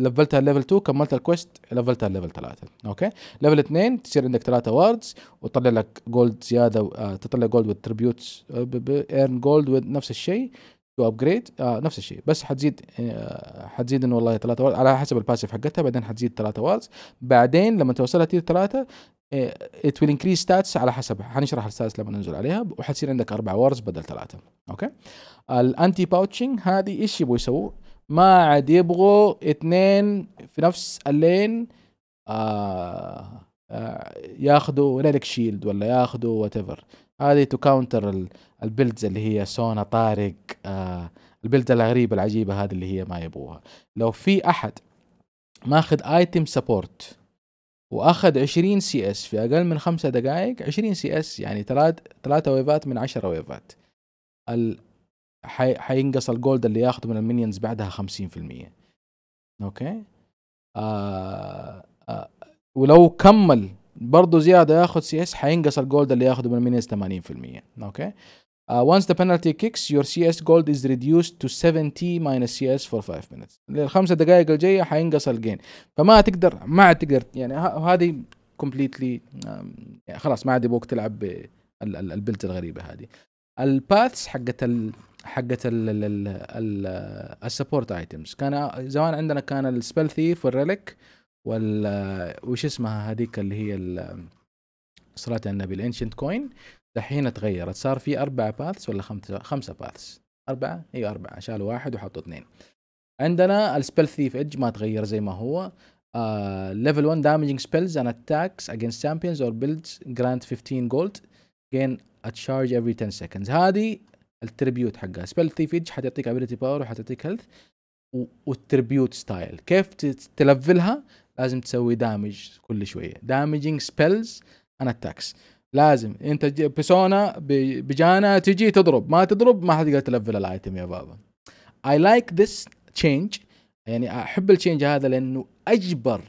لفلتها ليفل 2 كملت الكويست لفلتها ليفل 3 اوكي ليفل 2 تصير عندك 3 واردز وتطلع لك جولد زياده آه تطلع جولد وتريبيوتس ايرن جولد نفس الشيء تو ابجريد آه نفس الشيء بس حتزيد آه حتزيد انه والله 3 واردز على حسب الباسيف حقتها بعدين حتزيد 3 واردز بعدين لما توصلها تير 3 ات ويل انكريز ستاتس على حسب حنشرح الستاتس لما ننزل عليها وحتصير عندك اربع وردز بدل ثلاثه اوكي الانتي باوتشنج هذه ايش يبغوا يسووا؟ ما عاد يبغوا اثنين في نفس اللين آه آه ياخذوا ريلك شيلد ولا ياخذوا وات ايفر هذه تو كاونتر البيلدز اللي هي سونا طارق آه البيلد الغريبه العجيبه هذه اللي هي ما يبغوها لو في احد ماخذ ايتم سبورت واخذ 20 سي اس في اقل من خمسة دقائق 20 سي اس يعني ثلاث ثلاثة ويفات من 10 ويفات ال... حي... حينقص الجولد اللي ياخذه من المينيونز بعدها 50% اوكي آه... آه... ولو كمل برضه زياده ياخذ سي اس حينقص الجولد اللي ياخذه من المينيونز 80% اوكي Uh, once the penalty kicks your CS gold is reduced to 70 minus CS for 5 minutes للخمسة دقائق الجاية حينقص الجين فما تقدر ما عاد تقدر يعني هذه كومبليتلي um, يعني خلاص ما عاد يبوك تلعب بالبلت الغريبة هذه الباثس حقت ال حقت ال ال ال السبورت ايتمز كان زمان عندنا كان السبل ثيف والريليك وال وش اسمها هذيك اللي هي صلاة النبي الانشنت كوين دحين تغيرت صار في اربع باثس ولا خمسة خمسة باثس أربعة هي إيوه، أربعة شالوا واحد وحطوا اثنين عندنا السبيل ثيف ايدج ما تغير زي ما هو ليفل 1 دامجينج سبيلز ان attacks against champions or builds grant 15 gold gain a charge every 10 seconds هذه التريبيوت حقها سبيل ثيف ايدج حتعطيك ابيلتي باور وحتعطيك هيلث والتريبيوت ستايل كيف تلفلها لازم تسوي دامج كل شويه دامجينج سبيلز ان attacks لازم انت بسونا بجانا تجي تضرب ما تضرب ما حتقدر تلفل الايتم يا بابا اي لايك ذس تشينج يعني احب التشينج هذا لانه اجبر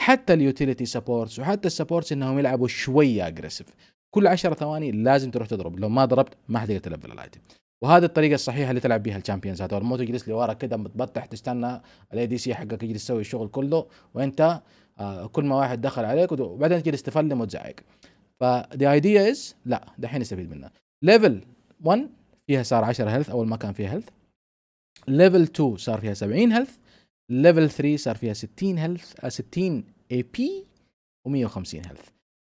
حتى اليوتيليتي سبورتس وحتى السبورتس انهم يلعبوا شويه اجريسيف كل 10 ثواني لازم تروح تضرب لو ما ضربت ما حتقدر تلفل الايتم وهذه الطريقه الصحيحه اللي تلعب بها الشامبيونز هذول مو تجلس لورا كده متبطح تستنى الاي دي سي حقك يجلس يسوي الشغل كله وانت آه، كل ما واحد دخل عليك وبعدين تجلس تفلم وتزعق فذا ايديا از لا دحين نستفيد منها ليفل 1 فيها صار 10 هيلث اول ما كان فيها هيلث ليفل 2 صار فيها 70 هيلث ليفل 3 صار فيها 60 هيلث 60 اي بي و150 هيلث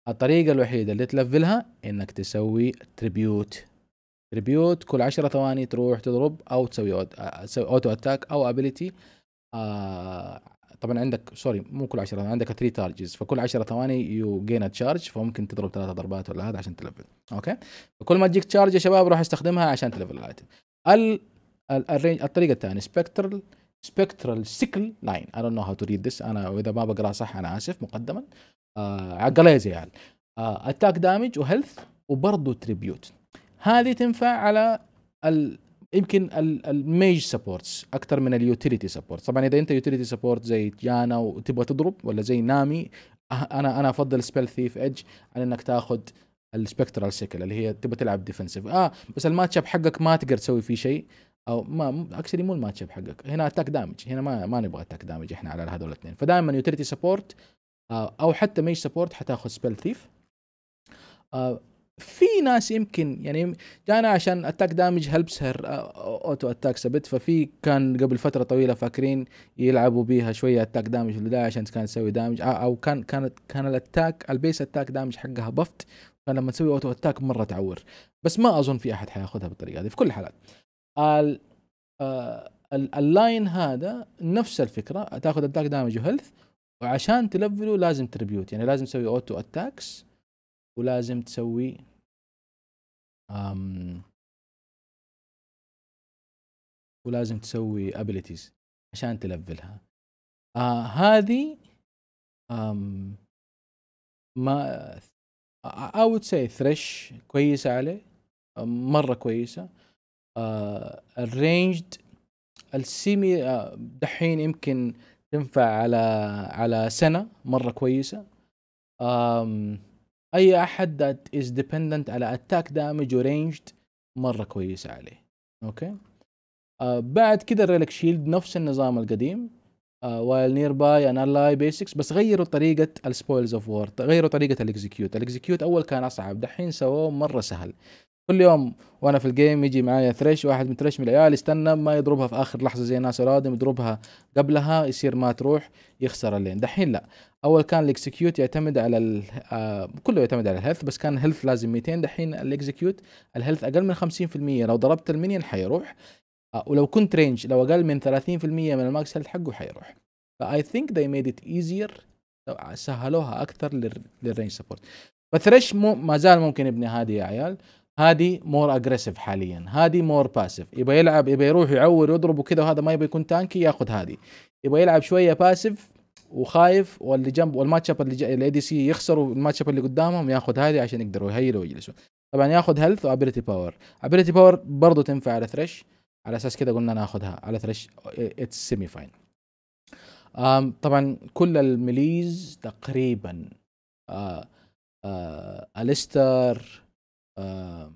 الطريقة الوحيدة اللي تلفلها انك تسوي تريبيوت تريبيوت كل 10 ثواني تروح تضرب او تسوي اوتو اتاك او ابيليتي آه، طبعا عندك سوري مو كل 10 عندك 3 تارجز فكل 10 ثواني يو جين تشارج فممكن تضرب ثلاث ضربات ولا هذا عشان تلفل اوكي فكل ما تجيك تشارج يا شباب روح استخدمها عشان تلفل الايتم ال الرينج الطريقه الثانيه سبكترال سبكترال سيكل لاين اي دونت نو هاو تو ريد ذس انا واذا ما بقراها صح انا اسف مقدما آه عقليزي يعني اتاك دامج وهيلث وبرضه تريبيوت هذه تنفع على ال يمكن الميج سبورتس اكثر من اليوتيليتي سبورت طبعا اذا انت يوتيليتي سبورت زي جانا وتبغى تضرب ولا زي نامي أه، انا انا افضل سبيل ثيف ايدج على انك تاخذ السبكترال سيكل اللي هي تبغى تلعب ديفنسيف اه بس الماتش اب حقك ما تقدر تسوي فيه شيء او ما اكشلي مو الماتش اب حقك هنا اتاك دامج هنا ما ما نبغى اتاك دامج احنا على هذول الاثنين فدائما يوتيليتي سبورت آه، او حتى ميج سبورت حتاخذ سبيل ثيف في ناس يمكن يعني جانا عشان اتاك دامج هيلبس هير اوتو اتاك سبت ففي كان قبل فتره طويله فاكرين يلعبوا بيها شويه اتاك دامج في البدايه عشان كانت تسوي دامج آه، او كان كانت كان الاتاك البيس اتاك دامج حقها بفت فلما تسوي اوتو اتاك مره تعور بس ما اظن في احد حياخذها بالطريقه هذه في كل الحالات اللاين آه، هذا نفس الفكره تاخذ اتاك دامج وهيلث وعشان تلفله لازم تربيوت يعني لازم تسوي اوتو اتاكس ولازم تسوي أم ولازم تسوي ابيليتيز عشان تلفلها آه هذه أم ما I would say ثريش كويسة عليه مرة كويسة الرينجد آه، السيمي آه، دحين يمكن تنفع على على سنة مرة كويسة آمم. اي احد ذات از ديبندنت على اتاك دامج ورينجد مره كويسه عليه اوكي آه بعد كده الريلك شيلد نفس النظام القديم وايل نير باي ان الاي بيسكس بس غيروا طريقه السبويلز اوف وور غيروا طريقه الاكزكيوت الاكزكيوت اول كان اصعب دحين سووه مره سهل كل يوم وانا في الجيم يجي معايا ثريش واحد من ثريش من العيال يستنى ما يضربها في اخر لحظه زي ناس ادم يضربها قبلها يصير ما تروح يخسر اللين دحين لا اول كان الاكسكيوت يعتمد على ال آه كله يعتمد على الهيلث بس كان الهيلث لازم 200 دحين الاكسكيوت الهيلث اقل من 50% لو ضربت المينيون حيروح آه ولو كنت رينج لو اقل من 30% من الماكس هيلث حقه حيروح فاي ثينك ذي ميد ات ايزير سهلوها اكثر للرينج سبورت فثريش مو ما زال ممكن يبني هذه يا عيال هادي مور اجريسيف حاليا هادي مور باسيف يبغى يلعب يبغى يروح يعور ويضرب وكذا وهذا ما يبغى يكون تانكي ياخذ هادي يبغى يلعب شويه باسيف وخايف واللي جنب والماتش اب اللي الاي دي سي يخسروا الماتش اب اللي قدامهم ياخذ هادي عشان يقدروا يهيلوا ويجلسوا طبعا ياخذ هيلث وابيلتي باور ابيلتي باور برضه تنفع على ثريش على اساس كذا قلنا ناخذها على ثريش اتس سيمي فاين طبعا كل الميليز تقريبا آه آه الستر آه.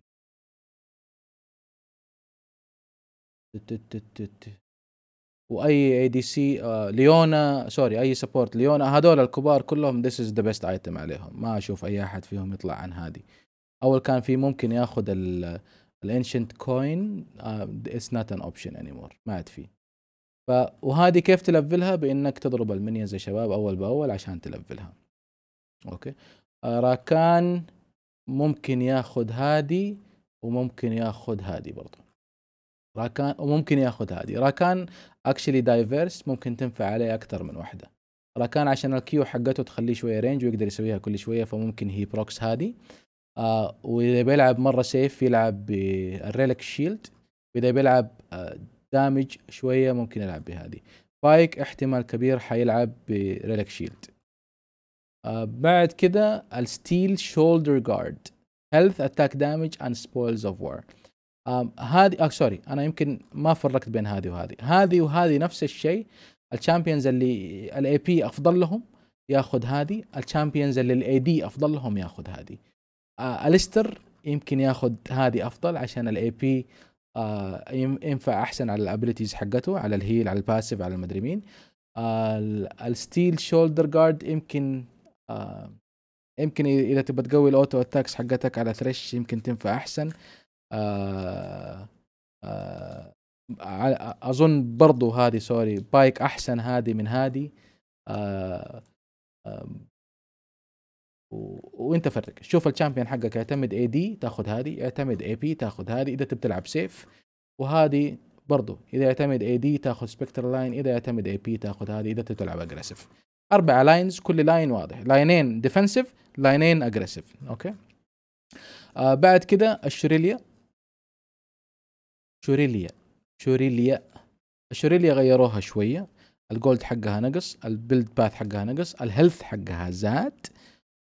واي اي آه، دي سي ليونا سوري اي سبورت ليونا هذول الكبار كلهم ذيس از ذا بيست ايتم عليهم ما اشوف اي احد فيهم يطلع عن هذه اول كان في ممكن ياخذ الانشنت كوين اتس نوت ان اوبشن اني مور ما عاد في ف وهذه كيف تلفلها بانك تضرب المنيز يا شباب اول باول عشان تلفلها اوكي آه، راكان ممكن ياخذ هادي وممكن ياخذ هادي برضو راكان وممكن ياخذ هادي راكان اكشلي دايفيرس ممكن تنفع عليه اكثر من واحده راكان عشان الكيو حقته تخليه شويه رينج ويقدر يسويها كل شويه فممكن هي بروكس هادي آه واذا بيلعب مره سيف يلعب بالريلك شيلد واذا بيلعب آه دامج شويه ممكن يلعب بهذه بايك احتمال كبير حيلعب بريلك شيلد بعد كده الستيل شولدر جارد هيلث اتاك دامج اند سبويلز اوف وور هذه اه سوري انا يمكن ما فرقت بين هذه وهذه هذه وهذه نفس الشيء الشامبيونز اللي الاي بي افضل لهم ياخذ هذه الشامبيونز اللي الاي دي افضل لهم ياخذ هذه الستر آه، يمكن ياخذ هذه افضل عشان الاي آه، بي ينفع احسن على الابيلتيز حقته على الهيل على الباسيف على المدري مين الستيل شولدر جارد يمكن آه، يمكن اذا تبغى تقوي الاوتو اتاكس حقتك على ثريش يمكن تنفع احسن آه آه اظن برضو هذه سوري بايك احسن هذه من هذه آه آه وانت فرق شوف الشامبيون حقك يعتمد اي دي تاخذ هذه يعتمد اي بي تاخذ هذه اذا تبي تلعب سيف وهذه برضو اذا يعتمد اي دي تاخذ سبكتر لاين اذا يعتمد اي بي تاخذ هذه اذا تبي تلعب اجريسيف اربع لاينز كل لاين واضح لاينين ديفنسيف لاينين اجريسيف اوكي آه بعد كده الشوريليا شوريليا شوريليا الشوريليا غيروها شويه الجولد حقها نقص البيلد باث حقها نقص الهيلث حقها زاد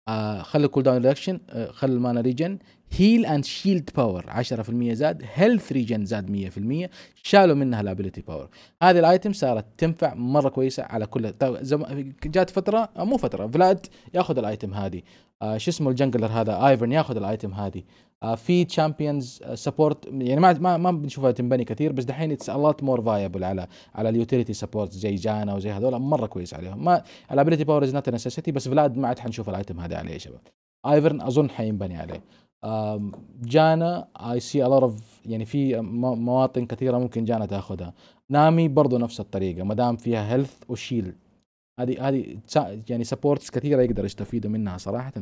آه خلي الكول داون ريدكشن آه خلي المانا ريجن هيل اند شيلد باور 10% زاد هيلث ريجن زاد 100% شالوا منها الابيلتي باور هذه الايتم صارت تنفع مره كويسه على كل طيب، زم... جات فتره آه، مو فتره فلاد ياخذ الايتم هذه آه شو اسمه الجنجلر هذا ايفرن ياخذ الايتم هذه آه في تشامبيونز آه، سبورت يعني ما ما, ما بنشوفها تنبني كثير بس دحين اتس الوت مور فايبل على على اليوتيليتي سبورت زي جانا وزي هذول مره كويس عليهم ما الابيلتي باور از نوت نسيسيتي بس فلاد ما عاد حنشوف الايتم هذا عليه يا شباب ايفرن اظن حينبني عليه جانا اي سي ا لوت اوف يعني في مواطن كثيره ممكن جانا تاخذها نامي برضه نفس الطريقه ما دام فيها هيلث وشيل هذه هذه يعني سبورتس كثيره يقدر يستفيدوا منها صراحه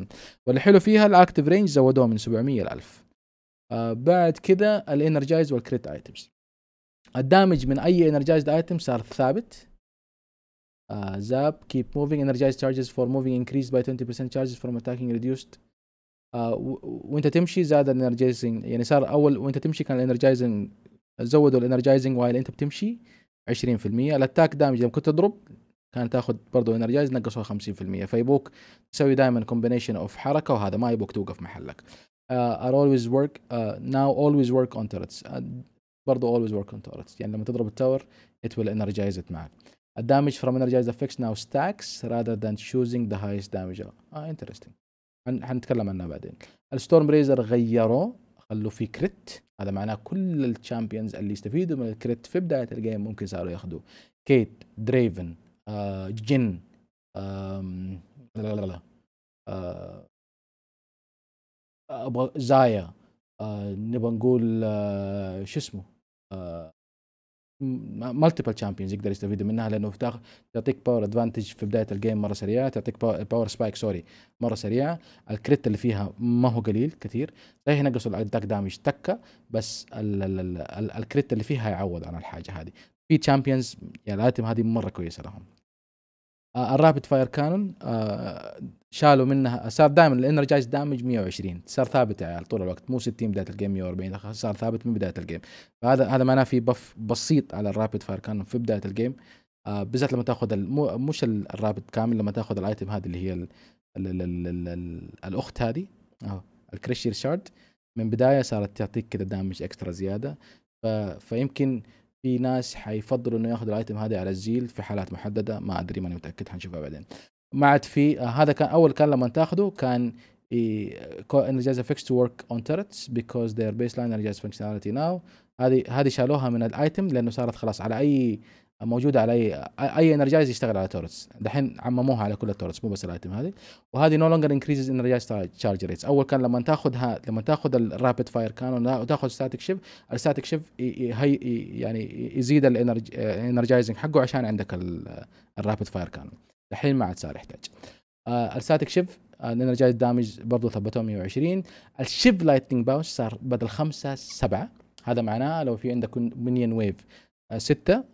والحلو فيها الاكتف رينج زودوها من 700 ل 1000 آه بعد كده الانرجايز والكريت ايتمز الدامج من اي انرجايز ايتم صار ثابت آه، زاب كيب موفينج انرجايز تشارجز فور موفينج انكريز باي 20% تشارجز فروم اتاكينج ريديوست آه، وانت تمشي زاد الانرجايزنج يعني صار اول وانت تمشي كان الانرجايزنج زودوا الانرجايزنج وايل انت بتمشي 20% الاتاك دامج لما كنت تضرب كان تاخذ برضه انرجايز نقصوا 50% فيبوك تسوي دائما كومبينيشن اوف حركه وهذا ما يبوك توقف محلك ار اولويز ورك ناو اولويز ورك اون تورتس برضه اولويز ورك اون تورتس يعني لما تضرب التاور ات ويل انرجايز ات معك الدامج فروم انرجايز افكس ناو ستاكس rather than choosing the highest damage اه انترستنج حنتكلم عنها بعدين الستورم بريزر غيروه خلوا في كريت هذا معناه كل الشامبيونز اللي يستفيدوا من الكريت في بدايه الجيم ممكن صاروا ياخذوا كيت دريفن آه، جن آه، لا لا لا آه، ابغى زايا آه، نبغى نقول آه، شو اسمه آه، مالتيبل تشامبيونز يقدر يستفيدوا منها لانه تعطيك باور ادفانتج في بدايه الجيم مره سريعه تعطيك باور سبايك سوري مره سريعه الكريت اللي فيها ما هو قليل كثير صحيح نقص الاتاك دامج تكه بس ال ال ال ال الكريت اللي فيها يعوض عن الحاجه هذه في تشامبيونز يعني الاتم هذه مره كويسه لهم آه، الرابد فاير كانون آه، شالوا منها صار دائما الانرجايز دامج 120 صار ثابت على يعني طول الوقت مو 60 بدايه الجيم 140 صار ثابت من بدايه الجيم فهذا هذا معناه في بف بسيط على الرابد فاير كانون في بدايه الجيم آه، بالذات لما تاخذ المو مش الرابد كامل لما تاخذ الايتم هذه اللي هي الـ الـ الـ الـ الـ الاخت هذه اهو الكريشير شارد من بدايه صارت تعطيك كذا دامج اكسترا زياده ف... فيمكن في ناس حيفضلوا انه ياخذوا الايتم هذا على الزيل في حالات محدده ما ادري ماني متاكد حنشوفها بعدين ما عاد في هذا كان اول كان لما تاخذه كان energize تو ورك اون تيرتس بيكوز ذير بيس لاين energize فانكشناليتي ناو هذه هذه شالوها من الايتم لانه صارت خلاص على اي موجوده على اي اي انرجايز يشتغل على تورتس دحين عمموها على كل التورتس مو بس الايتم هذه وهذه نو لونجر انكريزز انرجايز تشارج ريتس اول كان لما تاخذها لما تاخذ الرابد فاير كان وتاخذ ستاتيك شيف الستاتيك شيف يعني يزيد الانرجايزنج حقه عشان عندك الرابد فاير كانون دحين ما عاد صار يحتاج الستاتيك شيف الانرجايز دامج برضه ثبتوه 120 الشيف لايتنج باوس صار بدل خمسه سبعه هذا معناه لو في عندك مينيون ويف آه، سته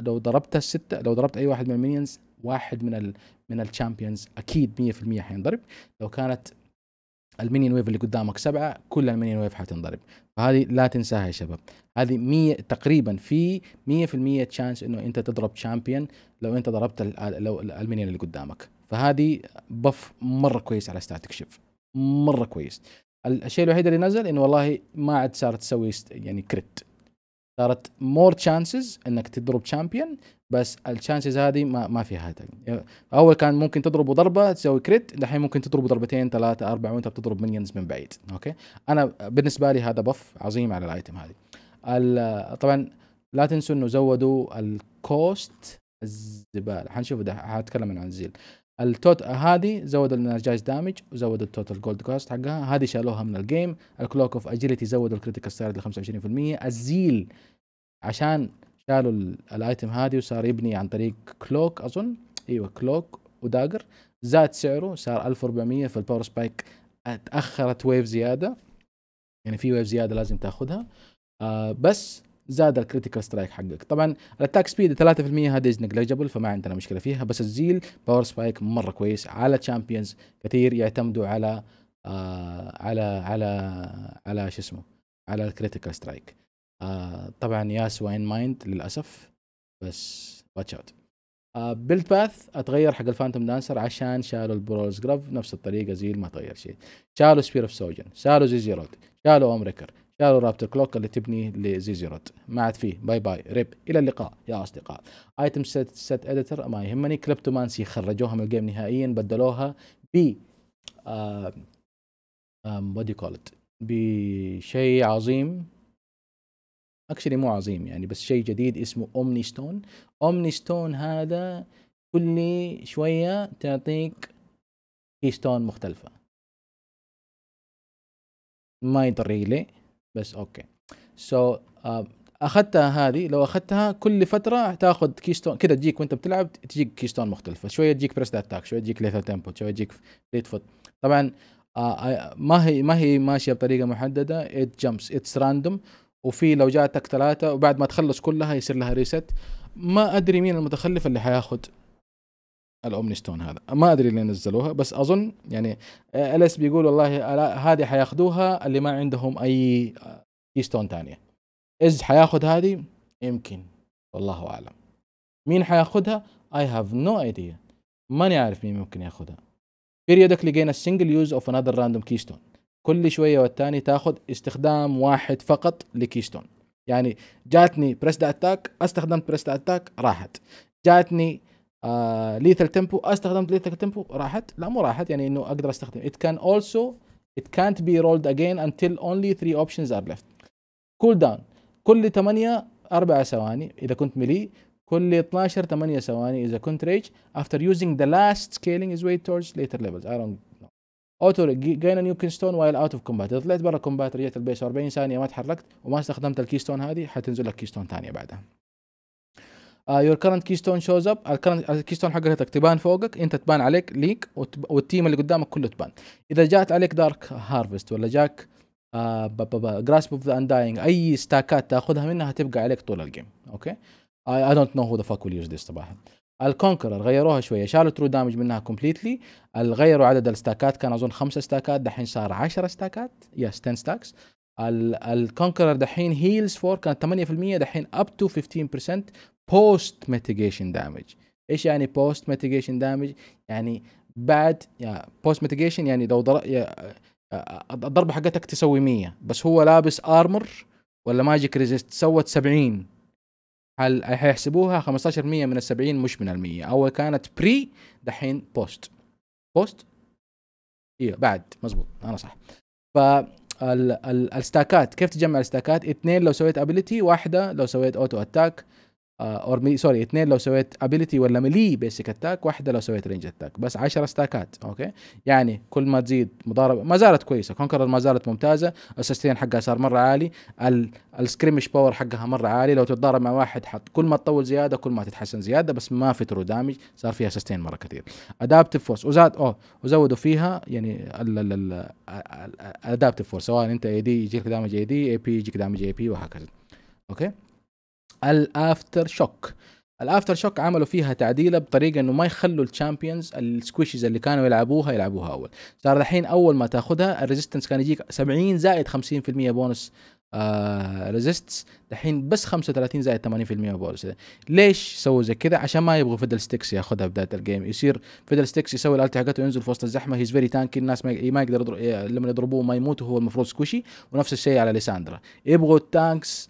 لو ضربت الستة لو ضربت أي واحد من المينيونز واحد من ال من الشامبيونز أكيد 100% حينضرب لو كانت المينيون ويف اللي قدامك سبعة كل المينيون ويف حتنضرب فهذه لا تنساها يا شباب هذه 100 تقريبا في 100% تشانس انه انت تضرب شامبيون لو انت ضربت لو المينيون اللي قدامك فهذه بف مره كويس على ستاتيك شيف مره كويس الشيء الوحيد اللي نزل انه والله ما عاد صارت تسوي يعني كريت صارت مور تشانسز انك تضرب شامبيون بس التشانسز هذه ما, ما فيها يعني اول كان ممكن تضربه ضربه تسوي كريت دحين ممكن تضربه ضربتين ثلاثه اربعه وانت بتضرب منينز من بعيد اوكي انا بالنسبه لي هذا بف عظيم على الايتم هذه طبعا لا تنسوا انه زودوا الكوست الزباله حنشوف ده حاتكلم عن الزيل التوت هذه زودوا الانرجايز دامج وزودوا التوتال جولد كوست حقها هذه شالوها من الجيم الكلوك اوف اجيلتي زودوا الكريتيكال ستار ل 25% الزيل عشان شالوا الايتم هذه وصار يبني عن طريق كلوك اظن ايوه كلوك وداجر زاد سعره صار 1400 في الباور سبايك تاخرت ويف زياده يعني في ويف زياده لازم تاخذها آه بس زاد الكريتيكال سترايك حقك طبعا الاتاك سبيد 3% هذا از نجليجبل فما عندنا مشكله فيها بس الزيل باور سبايك مره كويس على تشامبيونز كثير يعتمدوا على آه على على على شو اسمه على الكريتيكال سترايك آه طبعا ياس واين مايند للاسف بس واتش اوت بيلد باث اتغير حق الفانتوم دانسر عشان شالوا البرولز جراف نفس الطريقه زيل ما تغير شيء شالوا سبير اوف سوجن شالوا زيزي رود شالوا امريكر قالوا رابتر كلوك اللي تبني رود ما عاد فيه باي باي ريب الى اللقاء يا اصدقاء ايتم ست, ست اديتر ما يهمني كليبتومانسي خرجوها من الجيم نهائيا بدلوها ب وات يو بشيء عظيم اكشلي مو عظيم يعني بس شيء جديد اسمه اومني ستون اومني ستون هذا كل شويه تعطيك كي ستون مختلفه ما يدري ليه بس اوكي سو so, uh, اخذتها هذه لو اخذتها كل فتره تاخذ كيستون كذا تجيك وانت بتلعب تجيك كيستون مختلفه شويه تجيك بريس اتاك شويه تجيك ليثر تيمبو شويه تجيك فليت فوت طبعا آه، آه، ما هي ما هي ماشيه بطريقه محدده ات جمبس اتس راندوم وفي لو جاتك ثلاثه وبعد ما تخلص كلها يصير لها ريست ما ادري مين المتخلف اللي حياخذ الاومني ستون هذا ما ادري ليه نزلوها بس اظن يعني آه، اليس بيقول والله هذه حياخذوها اللي ما عندهم اي كي آه، ستون ثانيه از حياخذ هذه يمكن والله اعلم مين حياخذها اي هاف نو ايديا ماني عارف مين ممكن ياخذها بيريودك لقينا السنجل يوز اوف انذر راندوم random كل شويه والتاني تاخذ استخدام واحد فقط لكيستون يعني جاتني بريس اتاك استخدمت بريس اتاك راحت جاتني ليثل آه، تيمبو استخدمت ليثل تيمبو راحت لا مو راحت يعني انه اقدر استخدم it can also it can't be rolled again until only three options are left cool down كل 8 4 ثواني اذا كنت ملي كل 12 8 ثواني اذا كنت ريج after using the last scaling is way towards later levels I don't know اوتو a نيو كينستون وايل اوت اوف كومبات اذا طلعت برا كومبات رجعت البيس 40 ثانيه ما تحركت وما استخدمت الكيستون هذه حتنزل لك كيستون ثانيه بعدها يور كرنت كيستون شوز اب الكرنت الكيستون حقتك تبان فوقك انت تبان عليك ليك والتيم اللي قدامك كله تبان اذا جات عليك دارك هارفست ولا جاك جراسب اوف ذا انداينج اي ستاكات تاخذها منها تبقى عليك طول الجيم اوكي اي دونت نو هو ذا فاك ويل يوز ذيس صراحه الكونكرر غيروها شويه شالوا ترو دامج منها كومبليتلي غيروا عدد الستاكات كان اظن خمسة ستاكات دحين صار 10 ستاكات يس 10 ستاكس الكونكرر دحين هيلز فور كانت 8% دحين اب تو 15% بوست mitigation دامج ايش يعني بوست mitigation دامج يعني بعد يا بوست mitigation يعني لو آه، الضربه حقتك تسوي 100 بس هو لابس ارمر ولا ماجيك ريزيست سوت 70 هل هيحسبوها 15% من ال 70 مش من ال 100 اول كانت بري دحين بوست بوست ايوه بعد مزبوط انا صح ف الستاكات كيف تجمع الستاكات؟ اثنين لو سويت ابيلتي واحده لو سويت اوتو اتاك اور مي سوري اثنين لو سويت ابيلتي ولا ملي بيسك اتاك واحده لو سويت رينج اتاك بس 10 ستاكات اوكي يعني كل ما تزيد مضاربه ما زالت كويسه كونكرر ما زالت ممتازه السستين حقها صار مره عالي السكريمش باور حقها مره عالي لو تتضارب مع واحد حط كل ما تطول زياده كل ما تتحسن زياده بس ما في ترو دامج صار فيها سستين مره كثير ادابتيف فورس وزاد اوه وزودوا فيها يعني الادابتيف فورس سواء انت اي دي يجيك دامج اي دي اي بي يجيك دامج اي بي وهكذا اوكي الافتر شوك الافتر شوك عملوا فيها تعديله بطريقه انه ما يخلوا الشامبيونز السكويشز اللي كانوا يلعبوها يلعبوها اول صار الحين اول ما تاخذها الريزيستنس كان يجيك 70 زائد 50% بونس آه ريزيستس دحين بس 35 زائد 80% بونس ليش سووا زي كذا عشان ما يبغوا فيدل ستيكس ياخذها بدايه الجيم يصير فيدل ستيكس يسوي الالت حقته ينزل في وسط الزحمه هيز فيري تانكي الناس ما, ما يقدر لما يضربوه ما يموت وهو المفروض سكوشي ونفس الشيء على ليساندرا يبغوا التانكس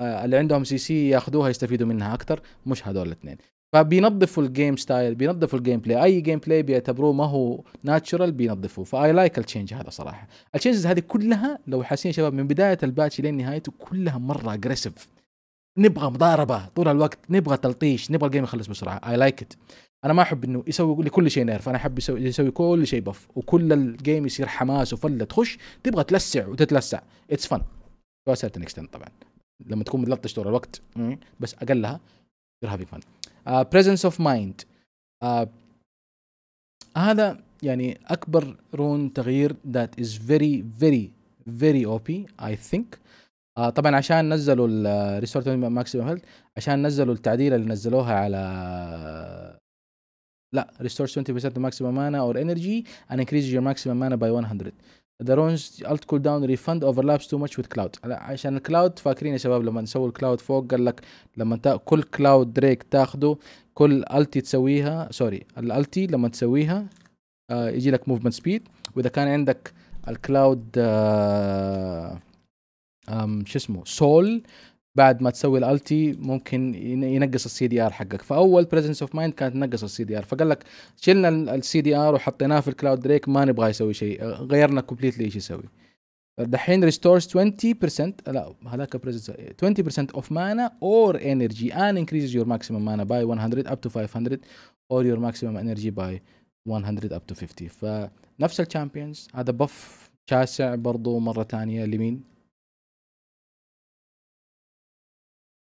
آه، اللي عندهم سي سي ياخذوها يستفيدوا منها اكثر مش هذول الاثنين فبينظفوا الجيم ستايل بينظفوا الجيم بلاي اي جيم بلاي بيعتبروه ما هو ناتشرال بينظفوه فاي لايك التشينج هذا صراحه التشينجز هذه كلها لو حاسين شباب من بدايه الباتش لين نهايته كلها مره اجريسيف نبغى مضاربه طول الوقت نبغى تلطيش نبغى الجيم يخلص بسرعه اي لايك ات انا ما احب انه يسوي لي كل شيء نيرف انا احب يسوي, يسوي كل شيء بف وكل الجيم يصير حماس وفله تخش تبغى تلسع وتتلسع اتس فن تو طبعا لما تكون متلطش طول الوقت بس اقلها هافينج فن بريزنس اوف مايند هذا يعني اكبر رون تغيير ذات از فيري فيري فيري او بي اي ثينك طبعا عشان نزلوا الريسورت ماكسيمم هيلث عشان نزلوا التعديله اللي نزلوها على لا ريستورس 20% maximum mana or energy and increase your maximum mana by 100 ذا رونج الت كول داون ريفند اوفرلابس تو ماتش وذ كلاود عشان الكلاود فاكرين يا شباب لما نسوي الكلاود فوق قال لك لما تا... كل كلاود دريك تاخده كل التي تسويها سوري الالتي لما تسويها آه يجي لك موفمنت سبيد واذا كان عندك الكلاود آه... شو اسمه سول بعد ما تسوي الالتي ممكن ينقص السي دي ار حقك فاول بريزنس اوف مايند كانت تنقص السي دي ار فقال لك شلنا السي دي ار وحطيناه في الكلاود دريك ما نبغى يسوي شيء غيرنا كومبليتلي ايش يسوي دحين ريستورز 20% لا هذاك بريزنس 20% اوف مانا اور انرجي ان انكريز يور ماكسيمم مانا باي 100 اب تو 500 اور يور ماكسيمم انرجي باي 100 اب تو 50 فنفس الشامبيونز هذا بف شاسع برضو مره ثانيه لمين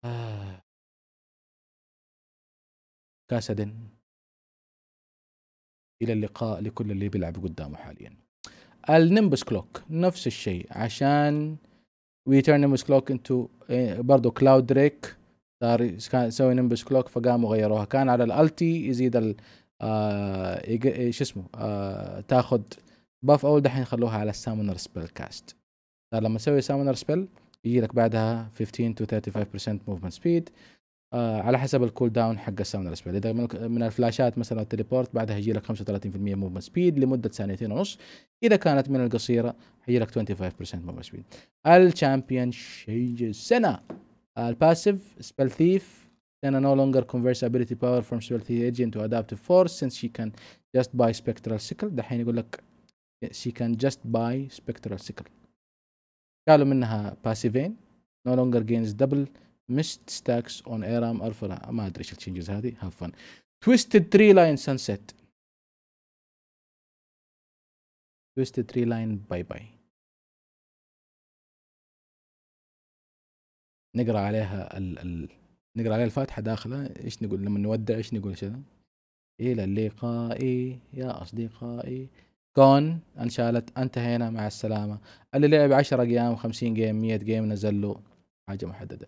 آه. كاسدا الى اللقاء لكل اللي بيلعب قدامه حاليا النمبس كلوك نفس الشيء عشان وي تيرن نمبس كلوك انتو برضه كلاود دريك صار كان سوي نمبس كلوك فقاموا غيروها كان على الالتي يزيد ال آه، ايش شو اسمه آه، تاخذ باف اول دحين خلوها على السامونر سبيل كاست صار لما تسوي سامونر سبيل يجي لك بعدها 15 to 35% movement سبيد آه على حسب الكول داون حق الساوند سبيد اذا من الفلاشات مثلا التليبورت بعدها يجي لك 35% موفمنت سبيد لمده ثانيتين ونص اذا كانت من القصيره يجي لك 25% موفمنت سبيد الشامبيون شيج سنا الباسيف سبيل ثيف سنا no longer كونفرس ability power from سبيل ثيف agent to adaptive force since she can just buy spectral sickle دحين يقول لك she can just buy spectral sickle قالوا منها باسيفين نو لونجر جينز دبل ميست ستاكس اون ايرام ارفلا ما ادري ايش التشينجز هذه هاف فن تويستد تري لاين سانسيت تويستد تري لاين باي باي نقرا عليها ال ال نقرا عليها الفاتحه داخله ايش نقول لما نودع ايش نقول كذا الى اللقاء يا اصدقائي كون انشالت انتهينا مع السلامه اللي لعب 10 جيم 50 جيم 100 جيم نزل له حاجه محدده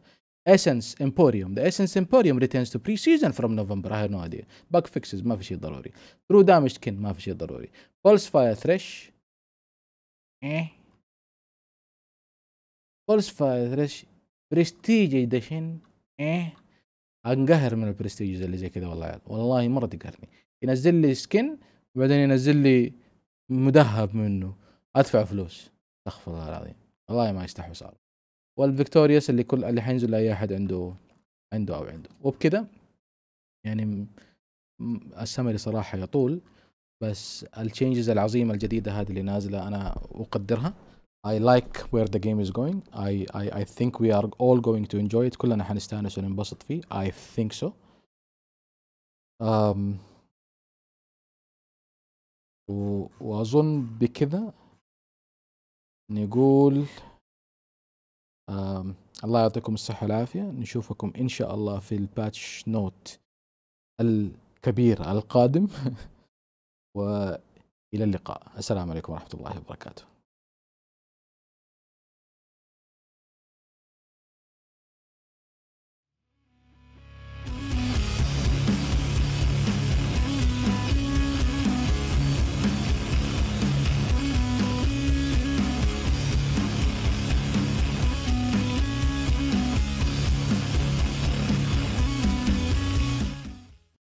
Essence Emporium The Essence Emporium returns to pre-season from November I have no idea Bug fixes ما في شيء ضروري True Damage Skin ما في شيء ضروري بولس Fire Thresh إيه بولس Fire Thresh Prestige Edition إيه انقهر من البرستيج اللي زي كذا والله والله مرة تقهرني ينزل لي سكن وبعدين ينزل لي مدهب منه ادفع فلوس استغفر الله العظيم والله ما يستحوا صار والفيكتوريوس اللي كل اللي حينزل لاي احد عنده عنده او عنده وبكذا يعني السمري صراحه يطول بس التشينجز العظيمه الجديده هذه اللي نازله انا اقدرها I like where the game is going I, I, I think we are all going to enjoy it كلنا حنستانس وننبسط فيه I think so um, و... واظن بكذا نقول آم... الله يعطيكم الصحة والعافية نشوفكم إن شاء الله في الباتش نوت الكبير القادم وإلى اللقاء السلام عليكم ورحمة الله وبركاته